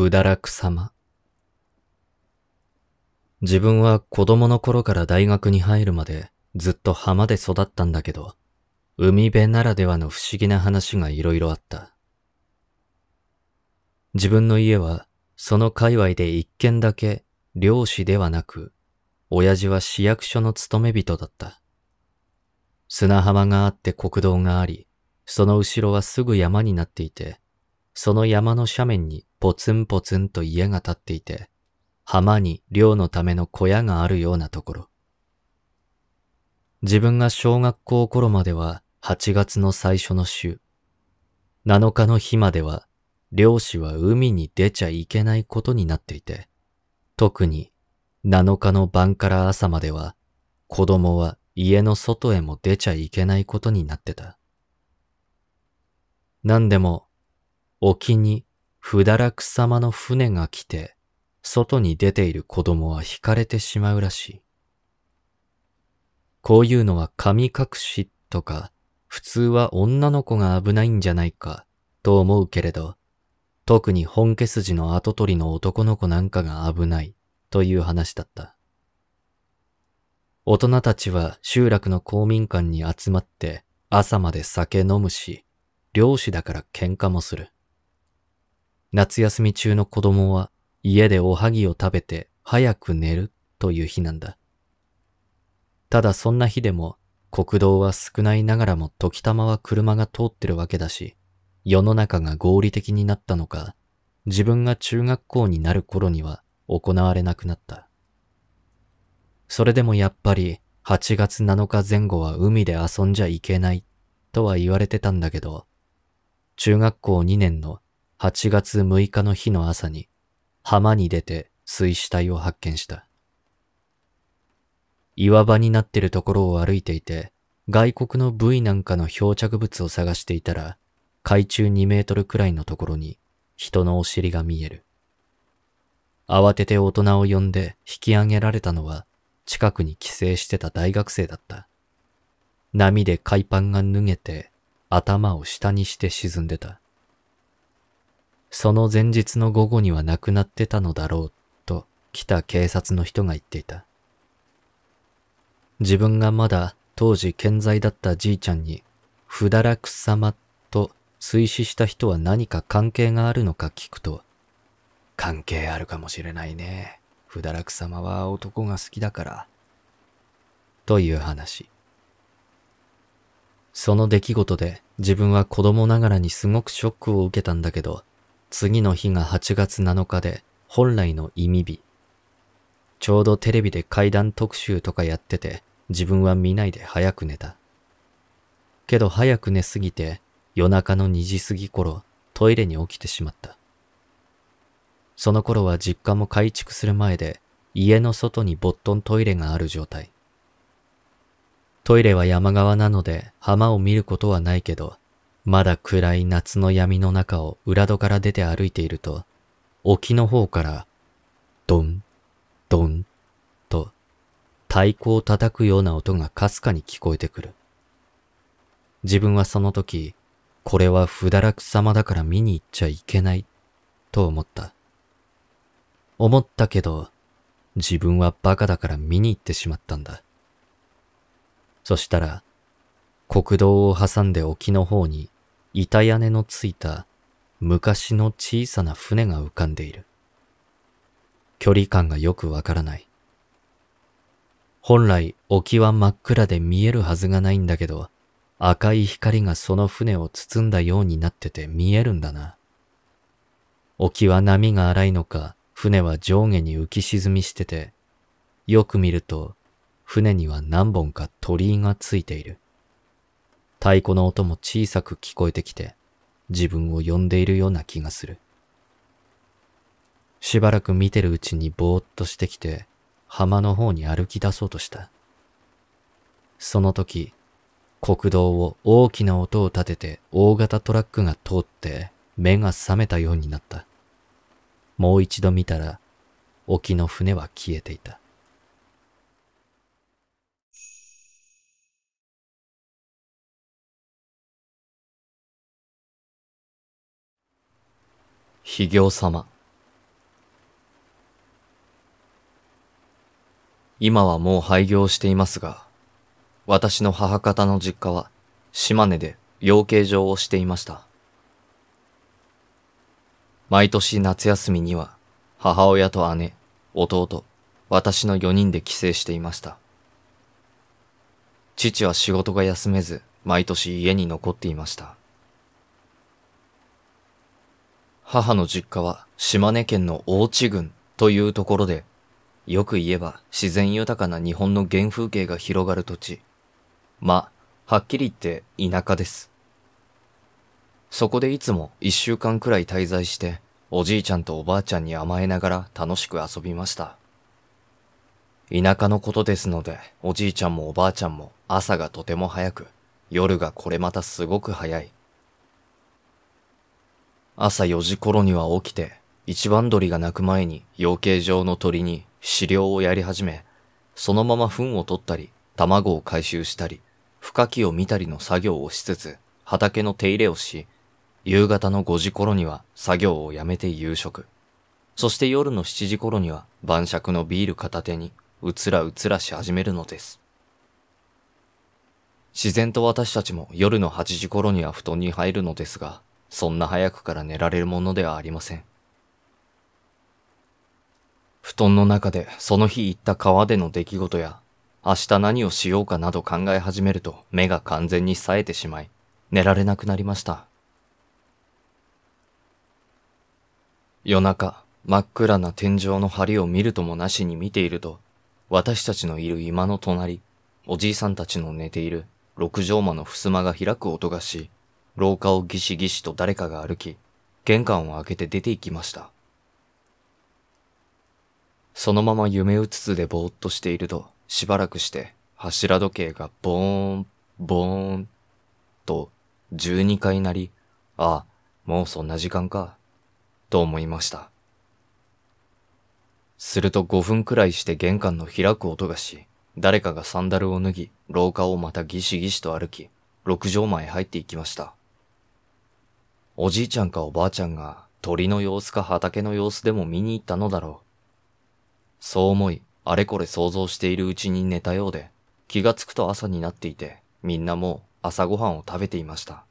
不堕落様。自分は子供の頃から大学に入るまでずっと浜で育ったんだけど、海辺ならではの不思議な話が色々あった。自分の家はその界隈で一軒だけ漁師ではなく、親父は市役所の勤め人だった。砂浜があって国道があり、その後ろはすぐ山になっていて、その山の斜面にポツンポツンと家が建っていて、浜に漁のための小屋があるようなところ。自分が小学校頃までは8月の最初の週、7日の日までは漁師は海に出ちゃいけないことになっていて、特に7日の晩から朝までは子供は家の外へも出ちゃいけないことになってた。何でも、沖にだらく様の船が来て、外に出ている子供は惹かれてしまうらしい。こういうのは神隠しとか、普通は女の子が危ないんじゃないかと思うけれど、特に本家筋の跡取りの男の子なんかが危ないという話だった。大人たちは集落の公民館に集まって朝まで酒飲むし、漁師だから喧嘩もする。夏休み中の子供は家でおはぎを食べて早く寝るという日なんだ。ただそんな日でも国道は少ないながらも時たまは車が通ってるわけだし、世の中が合理的になったのか、自分が中学校になる頃には行われなくなった。それでもやっぱり8月7日前後は海で遊んじゃいけないとは言われてたんだけど、中学校2年の8月6日の日の朝に浜に出て水死体を発見した。岩場になってるところを歩いていて、外国の部位なんかの漂着物を探していたら、海中2メートルくらいのところに人のお尻が見える。慌てて大人を呼んで引き上げられたのは近くに帰省してた大学生だった。波で海パンが脱げて頭を下にして沈んでた。その前日の午後には亡くなってたのだろうと来た警察の人が言っていた。自分がまだ当時健在だったじいちゃんに、ふだらくさまと推死した人は何か関係があるのか聞くと、関係あるかもしれないね。ふだらくさまは男が好きだから。という話。その出来事で自分は子供ながらにすごくショックを受けたんだけど、次の日が8月7日で本来の意味日。ちょうどテレビで怪談特集とかやってて自分は見ないで早く寝た。けど早く寝すぎて夜中の2時過ぎ頃トイレに起きてしまった。その頃は実家も改築する前で家の外にボットントイレがある状態。トイレは山側なので浜を見ることはないけどまだ暗い夏の闇の中を裏戸から出て歩いていると、沖の方から、ドン、ドン、と、太鼓を叩くような音がかすかに聞こえてくる。自分はその時、これは不堕落様だから見に行っちゃいけない、と思った。思ったけど、自分は馬鹿だから見に行ってしまったんだ。そしたら、国道を挟んで沖の方に板屋根のついた昔の小さな船が浮かんでいる。距離感がよくわからない。本来沖は真っ暗で見えるはずがないんだけど、赤い光がその船を包んだようになってて見えるんだな。沖は波が荒いのか、船は上下に浮き沈みしてて、よく見ると、船には何本か鳥居がついている。太鼓の音も小さく聞こえてきて、自分を呼んでいるような気がする。しばらく見てるうちにぼーっとしてきて、浜の方に歩き出そうとした。その時、国道を大きな音を立てて大型トラックが通って目が覚めたようになった。もう一度見たら、沖の船は消えていた。ひげ様。さま。今はもう廃業していますが、私の母方の実家は島根で養鶏場をしていました。毎年夏休みには母親と姉、弟、私の4人で帰省していました。父は仕事が休めず、毎年家に残っていました。母の実家は島根県の大地郡というところで、よく言えば自然豊かな日本の原風景が広がる土地。まはっきり言って田舎です。そこでいつも一週間くらい滞在して、おじいちゃんとおばあちゃんに甘えながら楽しく遊びました。田舎のことですので、おじいちゃんもおばあちゃんも朝がとても早く、夜がこれまたすごく早い。朝4時頃には起きて、一番鳥が鳴く前に養鶏場の鳥に飼料をやり始め、そのまま糞を取ったり、卵を回収したり、孵化器を見たりの作業をしつつ、畑の手入れをし、夕方の5時頃には作業をやめて夕食。そして夜の7時頃には晩酌のビール片手に、うつらうつらし始めるのです。自然と私たちも夜の8時頃には布団に入るのですが、そんな早くから寝られるものではありません。布団の中でその日行った川での出来事や、明日何をしようかなど考え始めると目が完全に冴えてしまい、寝られなくなりました。夜中、真っ暗な天井の梁を見るともなしに見ていると、私たちのいる今の隣、おじいさんたちの寝ている六畳間の襖が開く音がし、廊下をギシギシと誰かが歩き、玄関を開けて出て行きました。そのまま夢うつつでぼーっとしていると、しばらくして柱時計がボーン、ボーン、と12回なり、ああ、もうそんな時間か、と思いました。すると5分くらいして玄関の開く音がし、誰かがサンダルを脱ぎ、廊下をまたギシギシと歩き、6畳前入っていきました。おじいちゃんかおばあちゃんが鳥の様子か畑の様子でも見に行ったのだろう。そう思い、あれこれ想像しているうちに寝たようで、気がつくと朝になっていて、みんなもう朝ごはんを食べていました。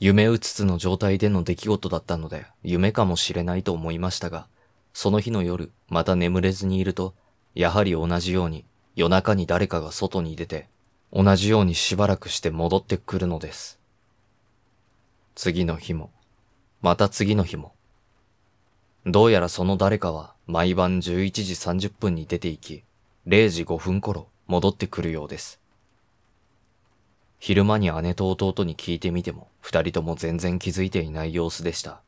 夢うつつの状態での出来事だったので、夢かもしれないと思いましたが、その日の夜、また眠れずにいると、やはり同じように、夜中に誰かが外に出て、同じようにしばらくして戻ってくるのです。次の日も、また次の日も。どうやらその誰かは毎晩11時30分に出て行き、0時5分頃戻ってくるようです。昼間に姉と弟に聞いてみても、二人とも全然気づいていない様子でした。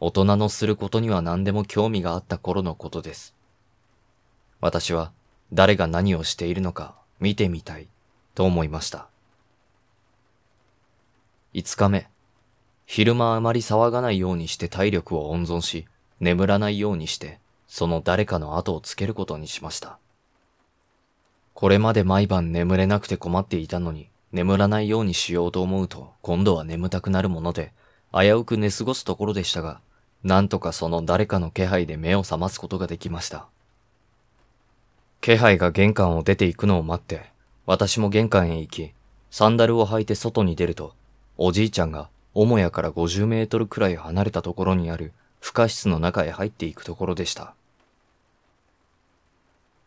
大人のすることには何でも興味があった頃のことです。私は誰が何をしているのか見てみたいと思いました。5日目、昼間あまり騒がないようにして体力を温存し、眠らないようにして、その誰かの後をつけることにしました。これまで毎晩眠れなくて困っていたのに、眠らないようにしようと思うと、今度は眠たくなるもので、危うく寝過ごすところでしたが、なんとかその誰かの気配で目を覚ますことができました。気配が玄関を出て行くのを待って、私も玄関へ行き、サンダルを履いて外に出ると、おじいちゃんが母屋から50メートルくらい離れたところにある孵化室の中へ入っていくところでした。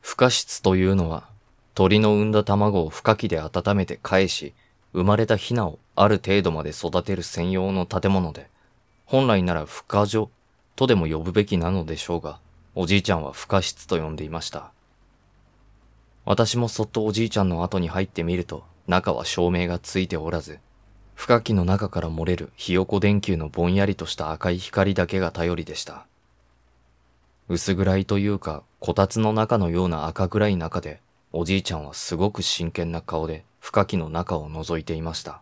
孵化室というのは、鳥の産んだ卵を孵化器で温めて返し、生まれたヒナをある程度まで育てる専用の建物で、本来なら孵化所とでも呼ぶべきなのでしょうが、おじいちゃんは孵化室と呼んでいました。私もそっとおじいちゃんの後に入ってみると、中は照明がついておらず、深きの中から漏れるひよこ電球のぼんやりとした赤い光だけが頼りでした。薄暗いというか、こたつの中のような赤暗い中で、おじいちゃんはすごく真剣な顔で深きの中を覗いていました。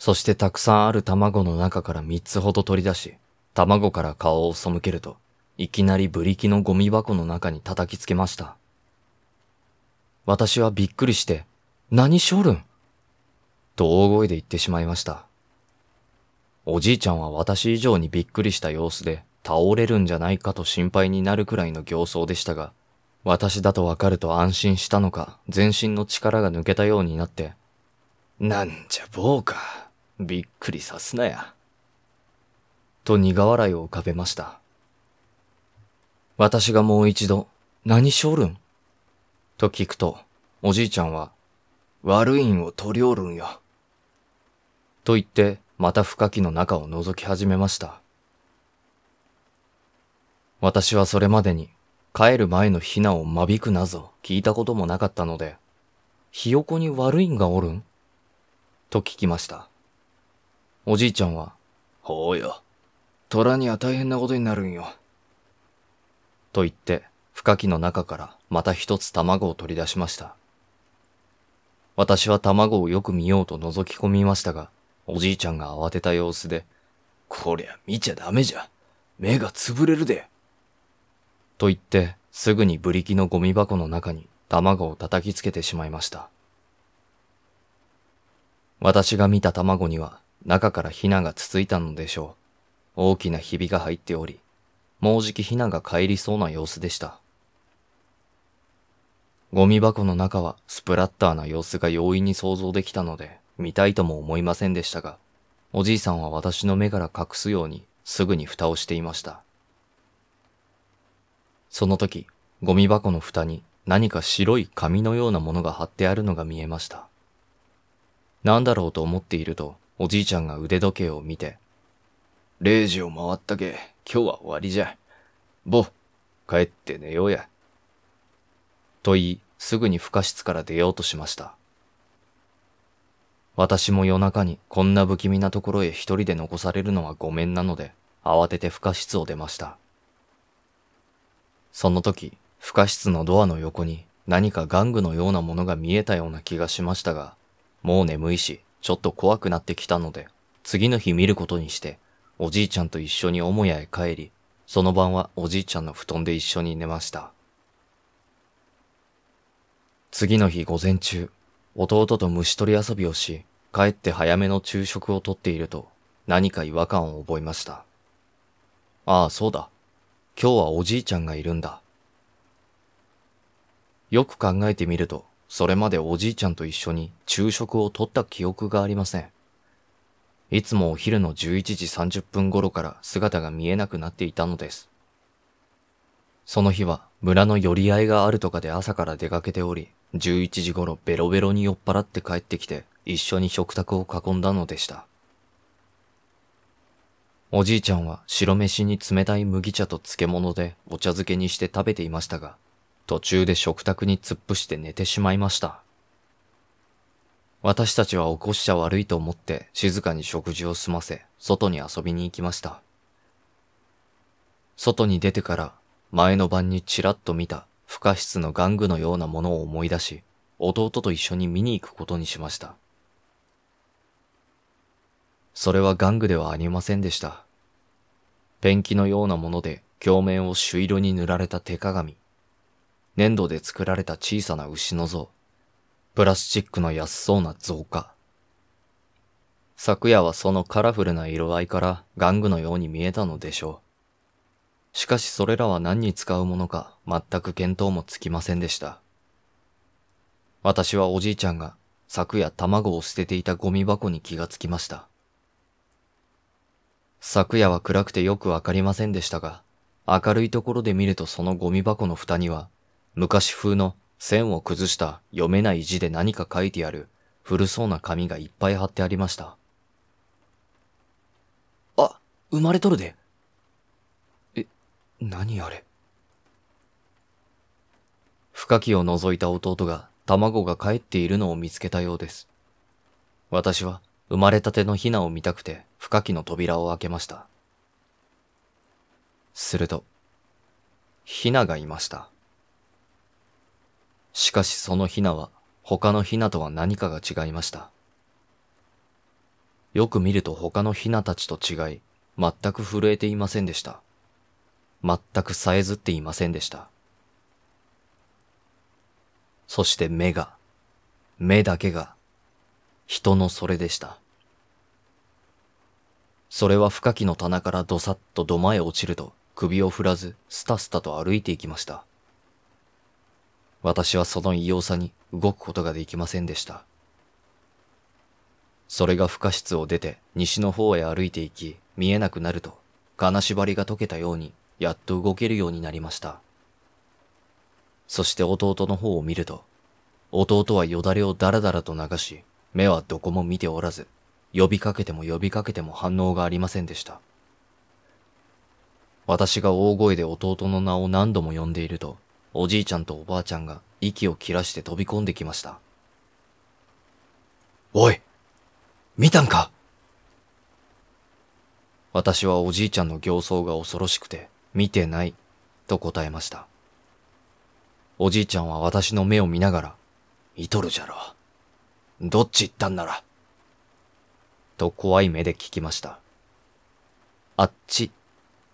そしてたくさんある卵の中から三つほど取り出し、卵から顔を背けると、いきなりブリキのゴミ箱の中に叩きつけました。私はびっくりして、何しょるんと大声で言ってしまいました。おじいちゃんは私以上にびっくりした様子で倒れるんじゃないかと心配になるくらいの形相でしたが、私だとわかると安心したのか、全身の力が抜けたようになって、なんじゃうか、びっくりさすなや。と苦笑いを浮かべました。私がもう一度、何しょるんと聞くと、おじいちゃんは、悪いんを取りおるんよ。と言って、また深きの中を覗き始めました。私はそれまでに、帰る前のひなをまびくなぞ聞いたこともなかったので、ひよこに悪いんがおるんと聞きました。おじいちゃんは、ほうよ。虎には大変なことになるんよ。と言って、深きの中からまた一つ卵を取り出しました。私は卵をよく見ようと覗き込みましたが、おじいちゃんが慌てた様子で、こりゃ見ちゃダメじゃ。目がつぶれるで。と言って、すぐにブリキのゴミ箱の中に卵を叩きつけてしまいました。私が見た卵には中からヒナがつついたのでしょう。大きなひびが入っており、もうじきひなが帰りそうな様子でした。ゴミ箱の中はスプラッターな様子が容易に想像できたので、見たいとも思いませんでしたが、おじいさんは私の目から隠すようにすぐに蓋をしていました。その時、ゴミ箱の蓋に何か白い紙のようなものが貼ってあるのが見えました。なんだろうと思っていると、おじいちゃんが腕時計を見て、0時を回ったけ、今日は終わりじゃ。ぼ、帰って寝ようや。と言い、すぐに孵化室から出ようとしました。私も夜中にこんな不気味なところへ一人で残されるのはごめんなので、慌てて孵化室を出ました。その時、孵化室のドアの横に何か玩具のようなものが見えたような気がしましたが、もう眠いし、ちょっと怖くなってきたので、次の日見ることにしておじいちゃんと一緒に母屋へ帰り、その晩はおじいちゃんの布団で一緒に寝ました。次の日午前中、弟と虫取り遊びをし、帰って早めの昼食をとっていると、何か違和感を覚えました。ああ、そうだ。今日はおじいちゃんがいるんだ。よく考えてみると、それまでおじいちゃんと一緒に昼食をとった記憶がありません。いつもお昼の11時30分頃から姿が見えなくなっていたのです。その日は村の寄り合いがあるとかで朝から出かけており、11時頃ベロベロに酔っ払って帰ってきて一緒に食卓を囲んだのでした。おじいちゃんは白飯に冷たい麦茶と漬物でお茶漬けにして食べていましたが、途中で食卓に突っ伏して寝てしまいました。私たちは起こしちゃ悪いと思って静かに食事を済ませ、外に遊びに行きました。外に出てから前の晩にちらっと見た不可室の玩具のようなものを思い出し、弟と一緒に見に行くことにしました。それは玩具ではありませんでした。ペンキのようなもので鏡面を朱色に塗られた手鏡。粘土で作られた小さな牛の像。プラスチックの安そうな造花。昨夜はそのカラフルな色合いから玩具のように見えたのでしょう。しかしそれらは何に使うものか全く見当もつきませんでした。私はおじいちゃんが昨夜卵を捨てていたゴミ箱に気がつきました。昨夜は暗くてよくわかりませんでしたが、明るいところで見るとそのゴミ箱の蓋には、昔風の線を崩した読めない字で何か書いてある古そうな紙がいっぱい貼ってありました。あ、生まれとるで。え、何あれ。深きを覗いた弟が卵が帰っているのを見つけたようです。私は生まれたてのヒナを見たくて深きの扉を開けました。すると、ヒナがいました。しかしそのヒナは他のヒナとは何かが違いました。よく見ると他のヒナたちと違い、全く震えていませんでした。全くさえずっていませんでした。そして目が、目だけが、人のそれでした。それは深きの棚からどさっと土間へ落ちると首を振らず、スタスタと歩いていきました。私はその異様さに動くことができませんでした。それが孵化室を出て西の方へ歩いていき、見えなくなると、金縛りが解けたように、やっと動けるようになりました。そして弟の方を見ると、弟はよだれをだらだらと流し、目はどこも見ておらず、呼びかけても呼びかけても反応がありませんでした。私が大声で弟の名を何度も呼んでいると、おじいちゃんとおばあちゃんが息を切らして飛び込んできました。おい見たんか私はおじいちゃんの形相が恐ろしくて、見てない、と答えました。おじいちゃんは私の目を見ながら、いとるじゃろ。どっち行ったんなら。と怖い目で聞きました。あっち、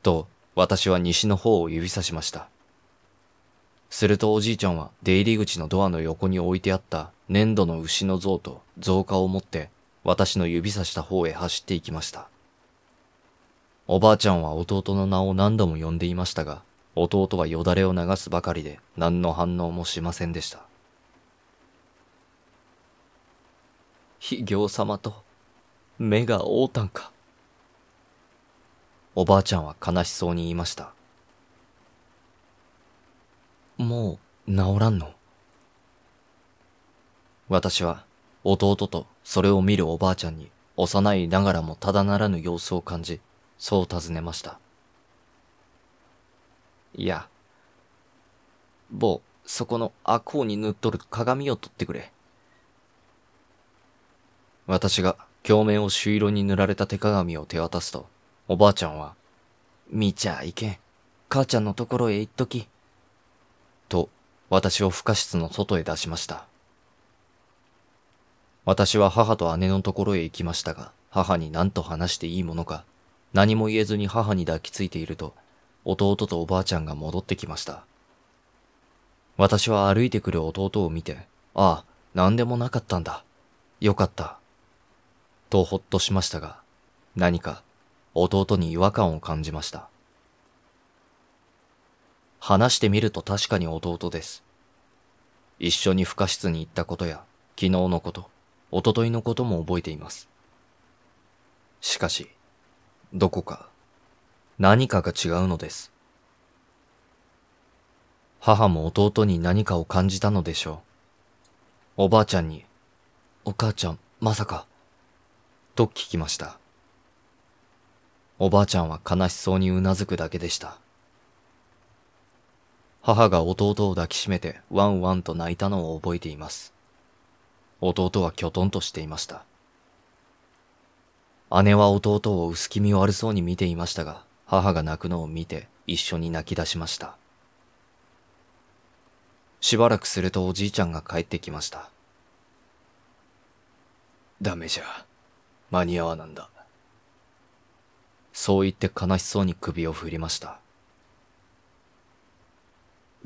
と私は西の方を指さしました。するとおじいちゃんは出入り口のドアの横に置いてあった粘土の牛の像と造花を持って私の指さした方へ走っていきました。おばあちゃんは弟の名を何度も呼んでいましたが、弟はよだれを流すばかりで何の反応もしませんでした。ひょう様と目が合うたんか。おばあちゃんは悲しそうに言いました。もう治らんの私は弟とそれを見るおばあちゃんに幼いながらもただならぬ様子を感じ、そう尋ねました。いや、某、そこのあこうに塗っとる鏡を取ってくれ。私が鏡面を朱色に塗られた手鏡を手渡すと、おばあちゃんは、見ちゃいけん。母ちゃんのところへ行っとき。と私を不可室の外へ出しました。私は母と姉のところへ行きましたが、母に何と話していいものか、何も言えずに母に抱きついていると、弟とおばあちゃんが戻ってきました。私は歩いてくる弟を見て、ああ、何でもなかったんだ。よかった。とほっとしましたが、何か弟に違和感を感じました。話してみると確かに弟です。一緒に孵化室に行ったことや、昨日のこと、おとといのことも覚えています。しかし、どこか、何かが違うのです。母も弟に何かを感じたのでしょう。おばあちゃんに、お母ちゃん、まさか、と聞きました。おばあちゃんは悲しそうにうなずくだけでした。母が弟を抱きしめてワンワンと泣いたのを覚えています。弟はきょとんとしていました。姉は弟を薄気味悪そうに見ていましたが、母が泣くのを見て一緒に泣き出しました。しばらくするとおじいちゃんが帰ってきました。ダメじゃ、間に合わなんだ。そう言って悲しそうに首を振りました。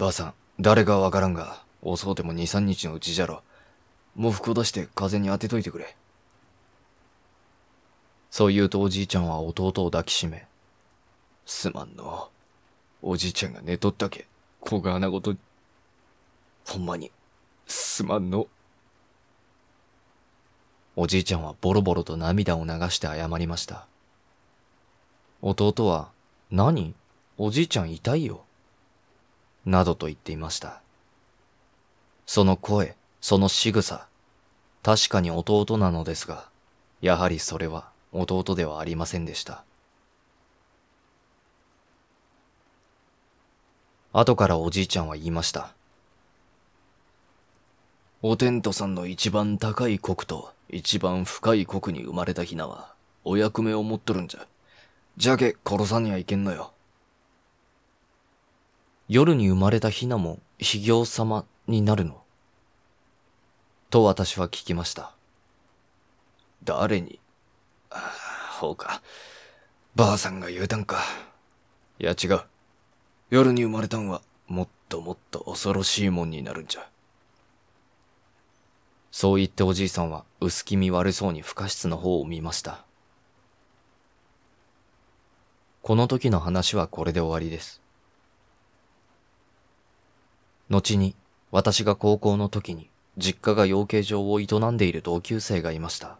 ばあさん、誰かわからんが、遅うても2、3日のうちじゃろ。喪服を出して風に当てといてくれ。そう言うとおじいちゃんは弟を抱きしめ。すまんの。おじいちゃんが寝とったけ、小が穴ごと。ほんまに、すまんの。おじいちゃんはボロボロと涙を流して謝りました。弟は、何おじいちゃん痛いよ。などと言っていました。その声、その仕草、確かに弟なのですが、やはりそれは弟ではありませんでした。後からおじいちゃんは言いました。お天道さんの一番高い国と一番深い国に生まれたヒナは、お役目を持っとるんじゃ。じゃけ殺さにはいけんのよ。夜に生まれたヒナもひょう様になるのと私は聞きました。誰にああ、ほうか。ばあさんが言うたんか。いや違う。夜に生まれたんはもっともっと恐ろしいもんになるんじゃ。そう言っておじいさんは薄気味悪そうに不可室の方を見ました。この時の話はこれで終わりです。後に、私が高校の時に、実家が養鶏場を営んでいる同級生がいました。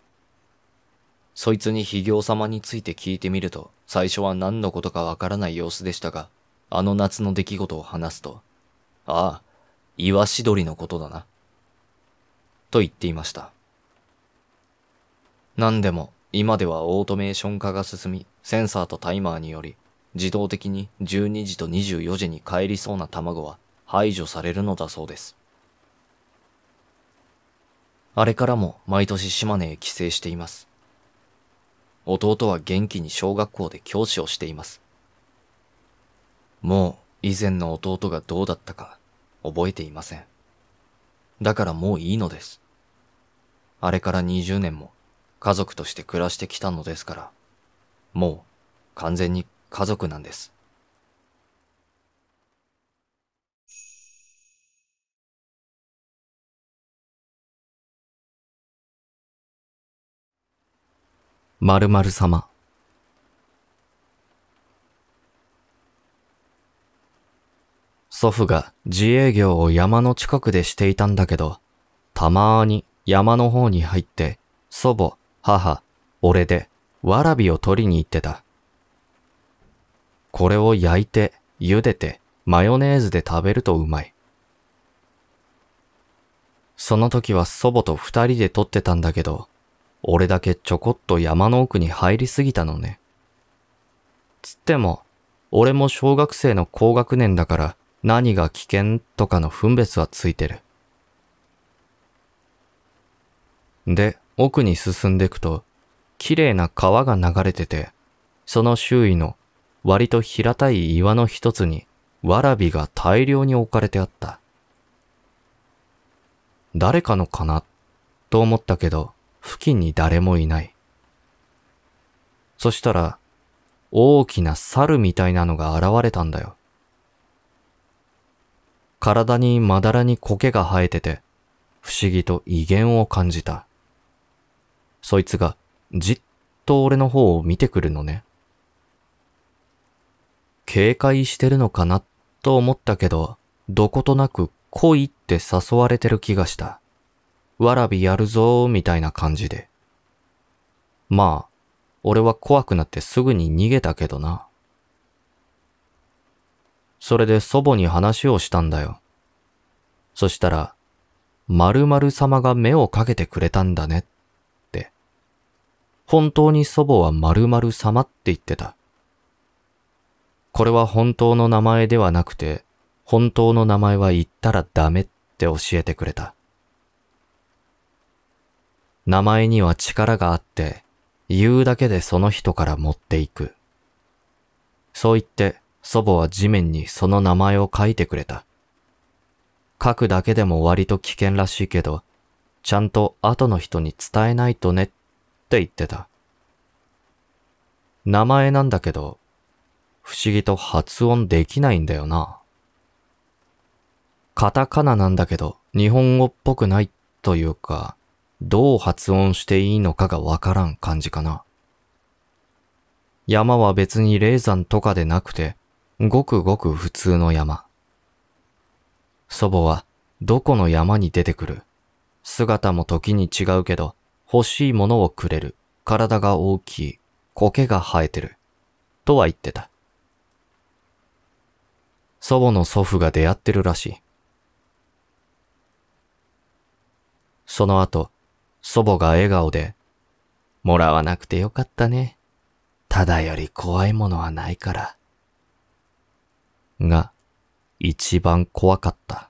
そいつに肥行様について聞いてみると、最初は何のことかわからない様子でしたが、あの夏の出来事を話すと、ああ、イワシ鳥のことだな。と言っていました。何でも、今ではオートメーション化が進み、センサーとタイマーにより、自動的に12時と24時に帰りそうな卵は排除されるのだそうです。あれからも毎年島根へ帰省しています。弟は元気に小学校で教師をしています。もう以前の弟がどうだったか覚えていません。だからもういいのです。あれから20年も家族として暮らしてきたのですから、もう完全に家族なんです。まる様。祖父が自営業を山の近くでしていたんだけど、たまーに山の方に入って、祖母、母、俺で、わらびを取りに行ってた。これを焼いて、茹でて、マヨネーズで食べるとうまい。その時は祖母と二人で取ってたんだけど、俺だけちょこっと山の奥に入りすぎたのね。つっても、俺も小学生の高学年だから何が危険とかの分別はついてる。で、奥に進んでいくと、綺麗な川が流れてて、その周囲の割と平たい岩の一つに、わらびが大量に置かれてあった。誰かのかなと思ったけど、付近に誰もいない。そしたら、大きな猿みたいなのが現れたんだよ。体にまだらに苔が生えてて、不思議と威厳を感じた。そいつがじっと俺の方を見てくるのね。警戒してるのかなと思ったけど、どことなく来いって誘われてる気がした。わらびやるぞーみたいな感じで。まあ、俺は怖くなってすぐに逃げたけどな。それで祖母に話をしたんだよ。そしたら、まる様が目をかけてくれたんだねって。本当に祖母はまる様って言ってた。これは本当の名前ではなくて、本当の名前は言ったらダメって教えてくれた。名前には力があって、言うだけでその人から持っていく。そう言って祖母は地面にその名前を書いてくれた。書くだけでも割と危険らしいけど、ちゃんと後の人に伝えないとねって言ってた。名前なんだけど、不思議と発音できないんだよな。カタカナなんだけど、日本語っぽくないというか、どう発音していいのかがわからん感じかな。山は別に霊山とかでなくて、ごくごく普通の山。祖母は、どこの山に出てくる。姿も時に違うけど、欲しいものをくれる。体が大きい。苔が生えてる。とは言ってた。祖母の祖父が出会ってるらしい。その後、祖母が笑顔で、もらわなくてよかったね。ただより怖いものはないから。が、一番怖かった。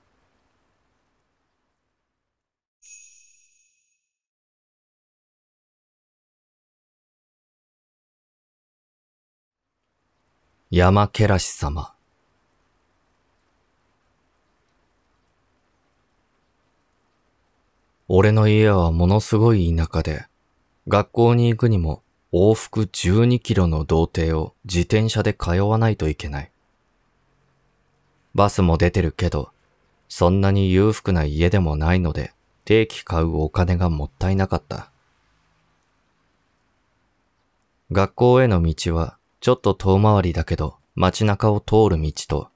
山ケらし様。俺の家はものすごい田舎で、学校に行くにも往復12キロの道程を自転車で通わないといけない。バスも出てるけど、そんなに裕福な家でもないので、定期買うお金がもったいなかった。学校への道はちょっと遠回りだけど街中を通る道と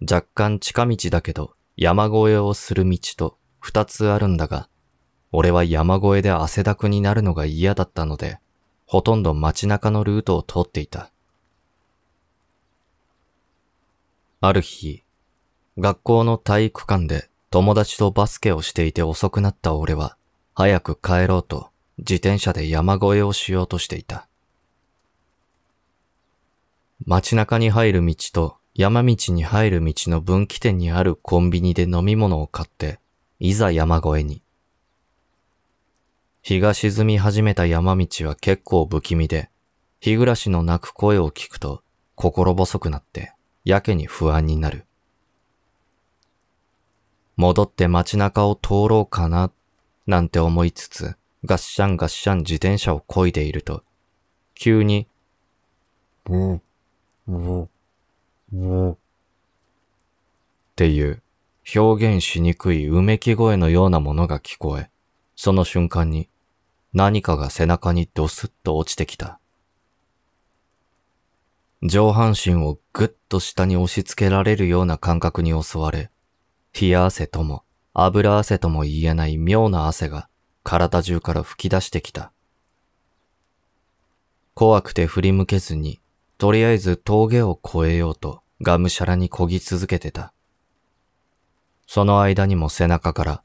若干近道だけど山越えをする道と二つあるんだが俺は山越えで汗だくになるのが嫌だったので、ほとんど街中のルートを通っていた。ある日、学校の体育館で友達とバスケをしていて遅くなった俺は、早く帰ろうと自転車で山越えをしようとしていた。街中に入る道と山道に入る道の分岐点にあるコンビニで飲み物を買って、いざ山越えに。日が沈み始めた山道は結構不気味で、日暮らしの泣く声を聞くと心細くなってやけに不安になる。戻って街中を通ろうかな、なんて思いつつ、ガッシャンガッシャン自転車を漕いでいると、急に、うん、うん、うん、っていう表現しにくいうめき声のようなものが聞こえ、その瞬間に何かが背中にドスッと落ちてきた。上半身をぐっと下に押し付けられるような感覚に襲われ、冷や汗とも油汗とも言えない妙な汗が体中から吹き出してきた。怖くて振り向けずに、とりあえず峠を越えようとがむしゃらに漕ぎ続けてた。その間にも背中から、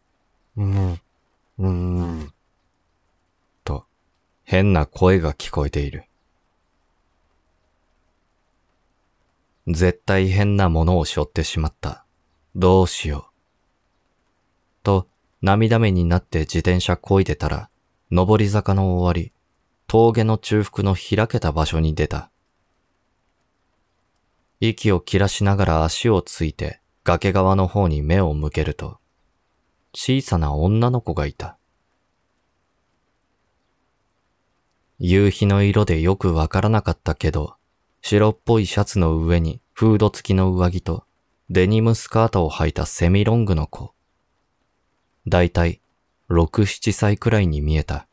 うん、うーん。と、変な声が聞こえている。絶対変なものを背負ってしまった。どうしよう。と、涙目になって自転車こいでたら、上り坂の終わり、峠の中腹の開けた場所に出た。息を切らしながら足をついて崖側の方に目を向けると、小さな女の子がいた。夕日の色でよくわからなかったけど、白っぽいシャツの上にフード付きの上着と、デニムスカートを履いたセミロングの子。だいたい六七歳くらいに見えた。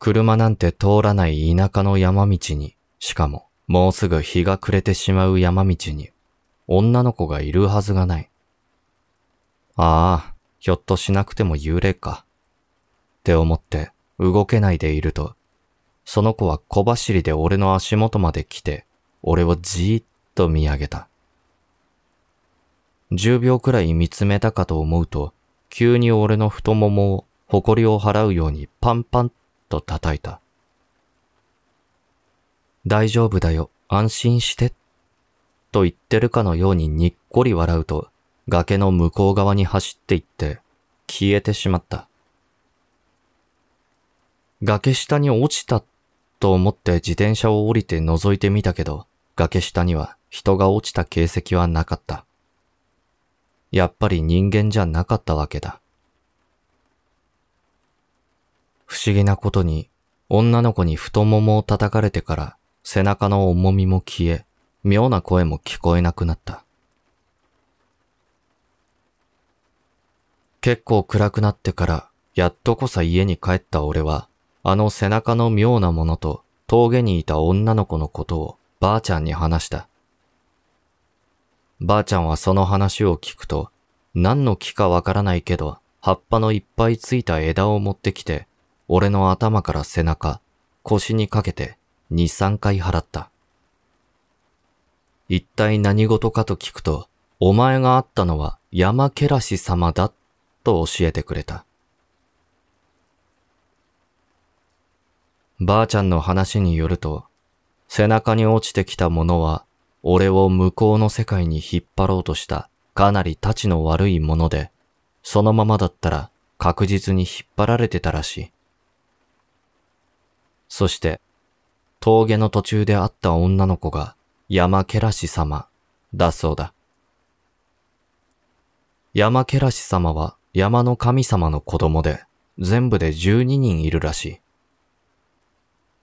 車なんて通らない田舎の山道に、しかももうすぐ日が暮れてしまう山道に、女の子がいるはずがない。ああ、ひょっとしなくても幽霊か。って思って動けないでいると、その子は小走りで俺の足元まで来て、俺をじーっと見上げた。10秒くらい見つめたかと思うと、急に俺の太ももを、誇りを払うようにパンパンと叩いた。大丈夫だよ、安心してっと言ってるかのようににっこり笑うと、崖の向こう側に走っていって、消えてしまった。崖下に落ちたと思って自転車を降りて覗いてみたけど、崖下には人が落ちた形跡はなかった。やっぱり人間じゃなかったわけだ。不思議なことに、女の子に太ももを叩かれてから背中の重みも消え、妙な声も聞こえなくなった。結構暗くなってから、やっとこさ家に帰った俺は、あの背中の妙なものと峠にいた女の子のことをばあちゃんに話した。ばあちゃんはその話を聞くと、何の木かわからないけど、葉っぱのいっぱいついた枝を持ってきて、俺の頭から背中、腰にかけて、2、3回払った。一体何事かと聞くと、お前が会ったのは山ケらし様だ、と教えてくれた。ばあちゃんの話によると、背中に落ちてきたものは、俺を向こうの世界に引っ張ろうとしたかなりたちの悪いもので、そのままだったら確実に引っ張られてたらしい。そして、峠の途中で会った女の子が山けらし様だそうだ。山けらし様は山の神様の子供で、全部で12人いるらしい。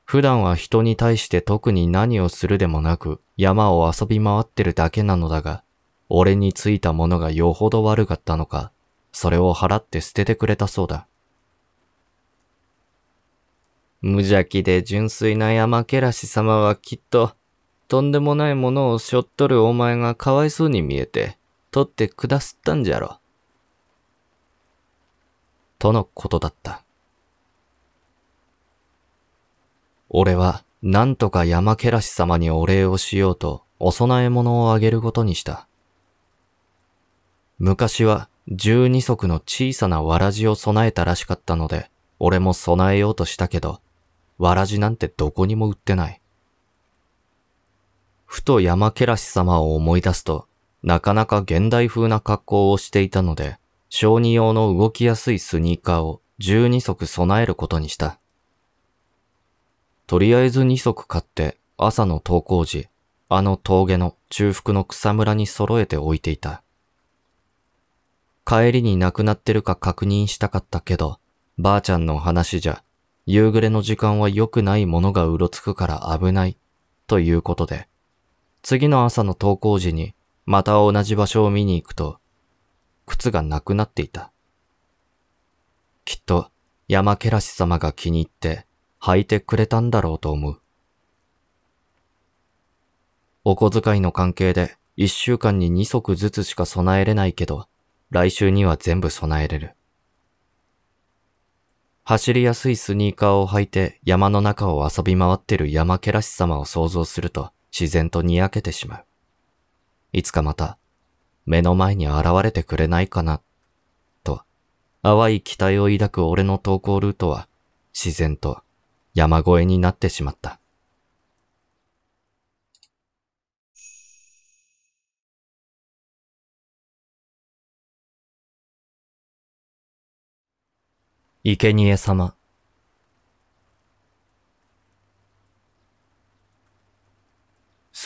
普段は人に対して特に何をするでもなく山を遊び回ってるだけなのだが、俺についたものがよほど悪かったのか、それを払って捨ててくれたそうだ。無邪気で純粋な山けらし様はきっととんでもないものをしょっとるお前がかわいそうに見えて、取ってくだすったんじゃろ。とのことだった。俺は、なんとか山けらし様にお礼をしようと、お供え物をあげることにした。昔は、十二足の小さなわらじを備えたらしかったので、俺も備えようとしたけど、わらじなんてどこにも売ってない。ふと山ケらし様を思い出すと、なかなか現代風な格好をしていたので、小児用の動きやすいスニーカーを12足備えることにした。とりあえず2足買って朝の登校時、あの峠の中腹の草むらに揃えて置いていた。帰りに亡くなってるか確認したかったけど、ばあちゃんの話じゃ、夕暮れの時間は良くないものがうろつくから危ない、ということで、次の朝の登校時にまた同じ場所を見に行くと、靴がなくなっていた。きっと山けらし様が気に入って履いてくれたんだろうと思う。お小遣いの関係で一週間に二足ずつしか備えれないけど、来週には全部備えれる。走りやすいスニーカーを履いて山の中を遊び回ってる山けらし様を想像すると、自然とにやけてしまう。いつかまた、目の前に現れてくれないかな、と、淡い期待を抱く俺の投稿ルートは、自然と山越えになってしまった。生贄様。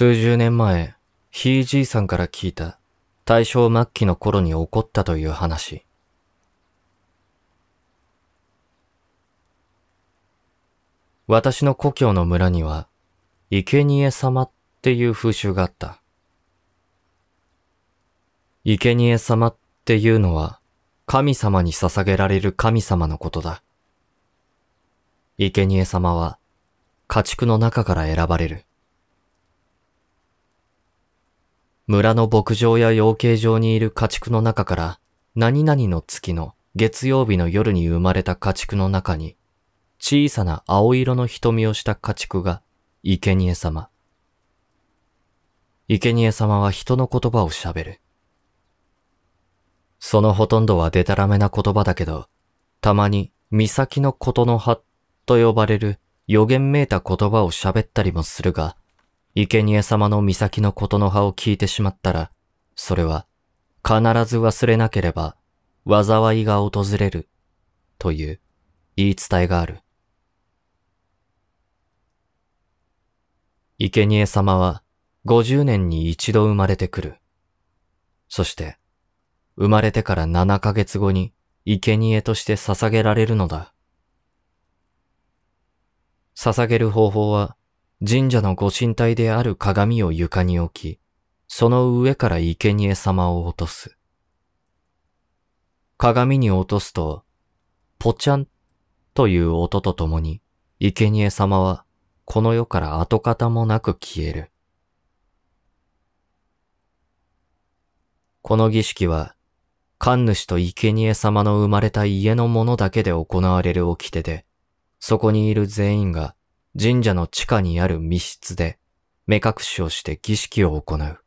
数十年前、ひいじいさんから聞いた大正末期の頃に起こったという話。私の故郷の村には、生贄様っていう風習があった。生贄様っていうのは、神様に捧げられる神様のことだ。生贄様は、家畜の中から選ばれる。村の牧場や養鶏場にいる家畜の中から、何々の月の月曜日の夜に生まれた家畜の中に、小さな青色の瞳をした家畜が、生贄様。生贄様は人の言葉を喋る。そのほとんどはデタラメな言葉だけど、たまに岬のことの葉と呼ばれる予言めいた言葉を喋ったりもするが、生贄様の岬のことの葉を聞いてしまったら、それは必ず忘れなければ災いが訪れるという言い伝えがある。生贄様は50年に一度生まれてくる。そして、生まれてから7ヶ月後に生贄として捧げられるのだ。捧げる方法は神社のご神体である鏡を床に置き、その上から生贄様を落とす。鏡に落とすと、ぽちゃんという音とともに、生贄様はこの世から跡形もなく消える。この儀式は、神主と生贄様の生まれた家の者だけで行われる掟で、そこにいる全員が神社の地下にある密室で目隠しをして儀式を行う。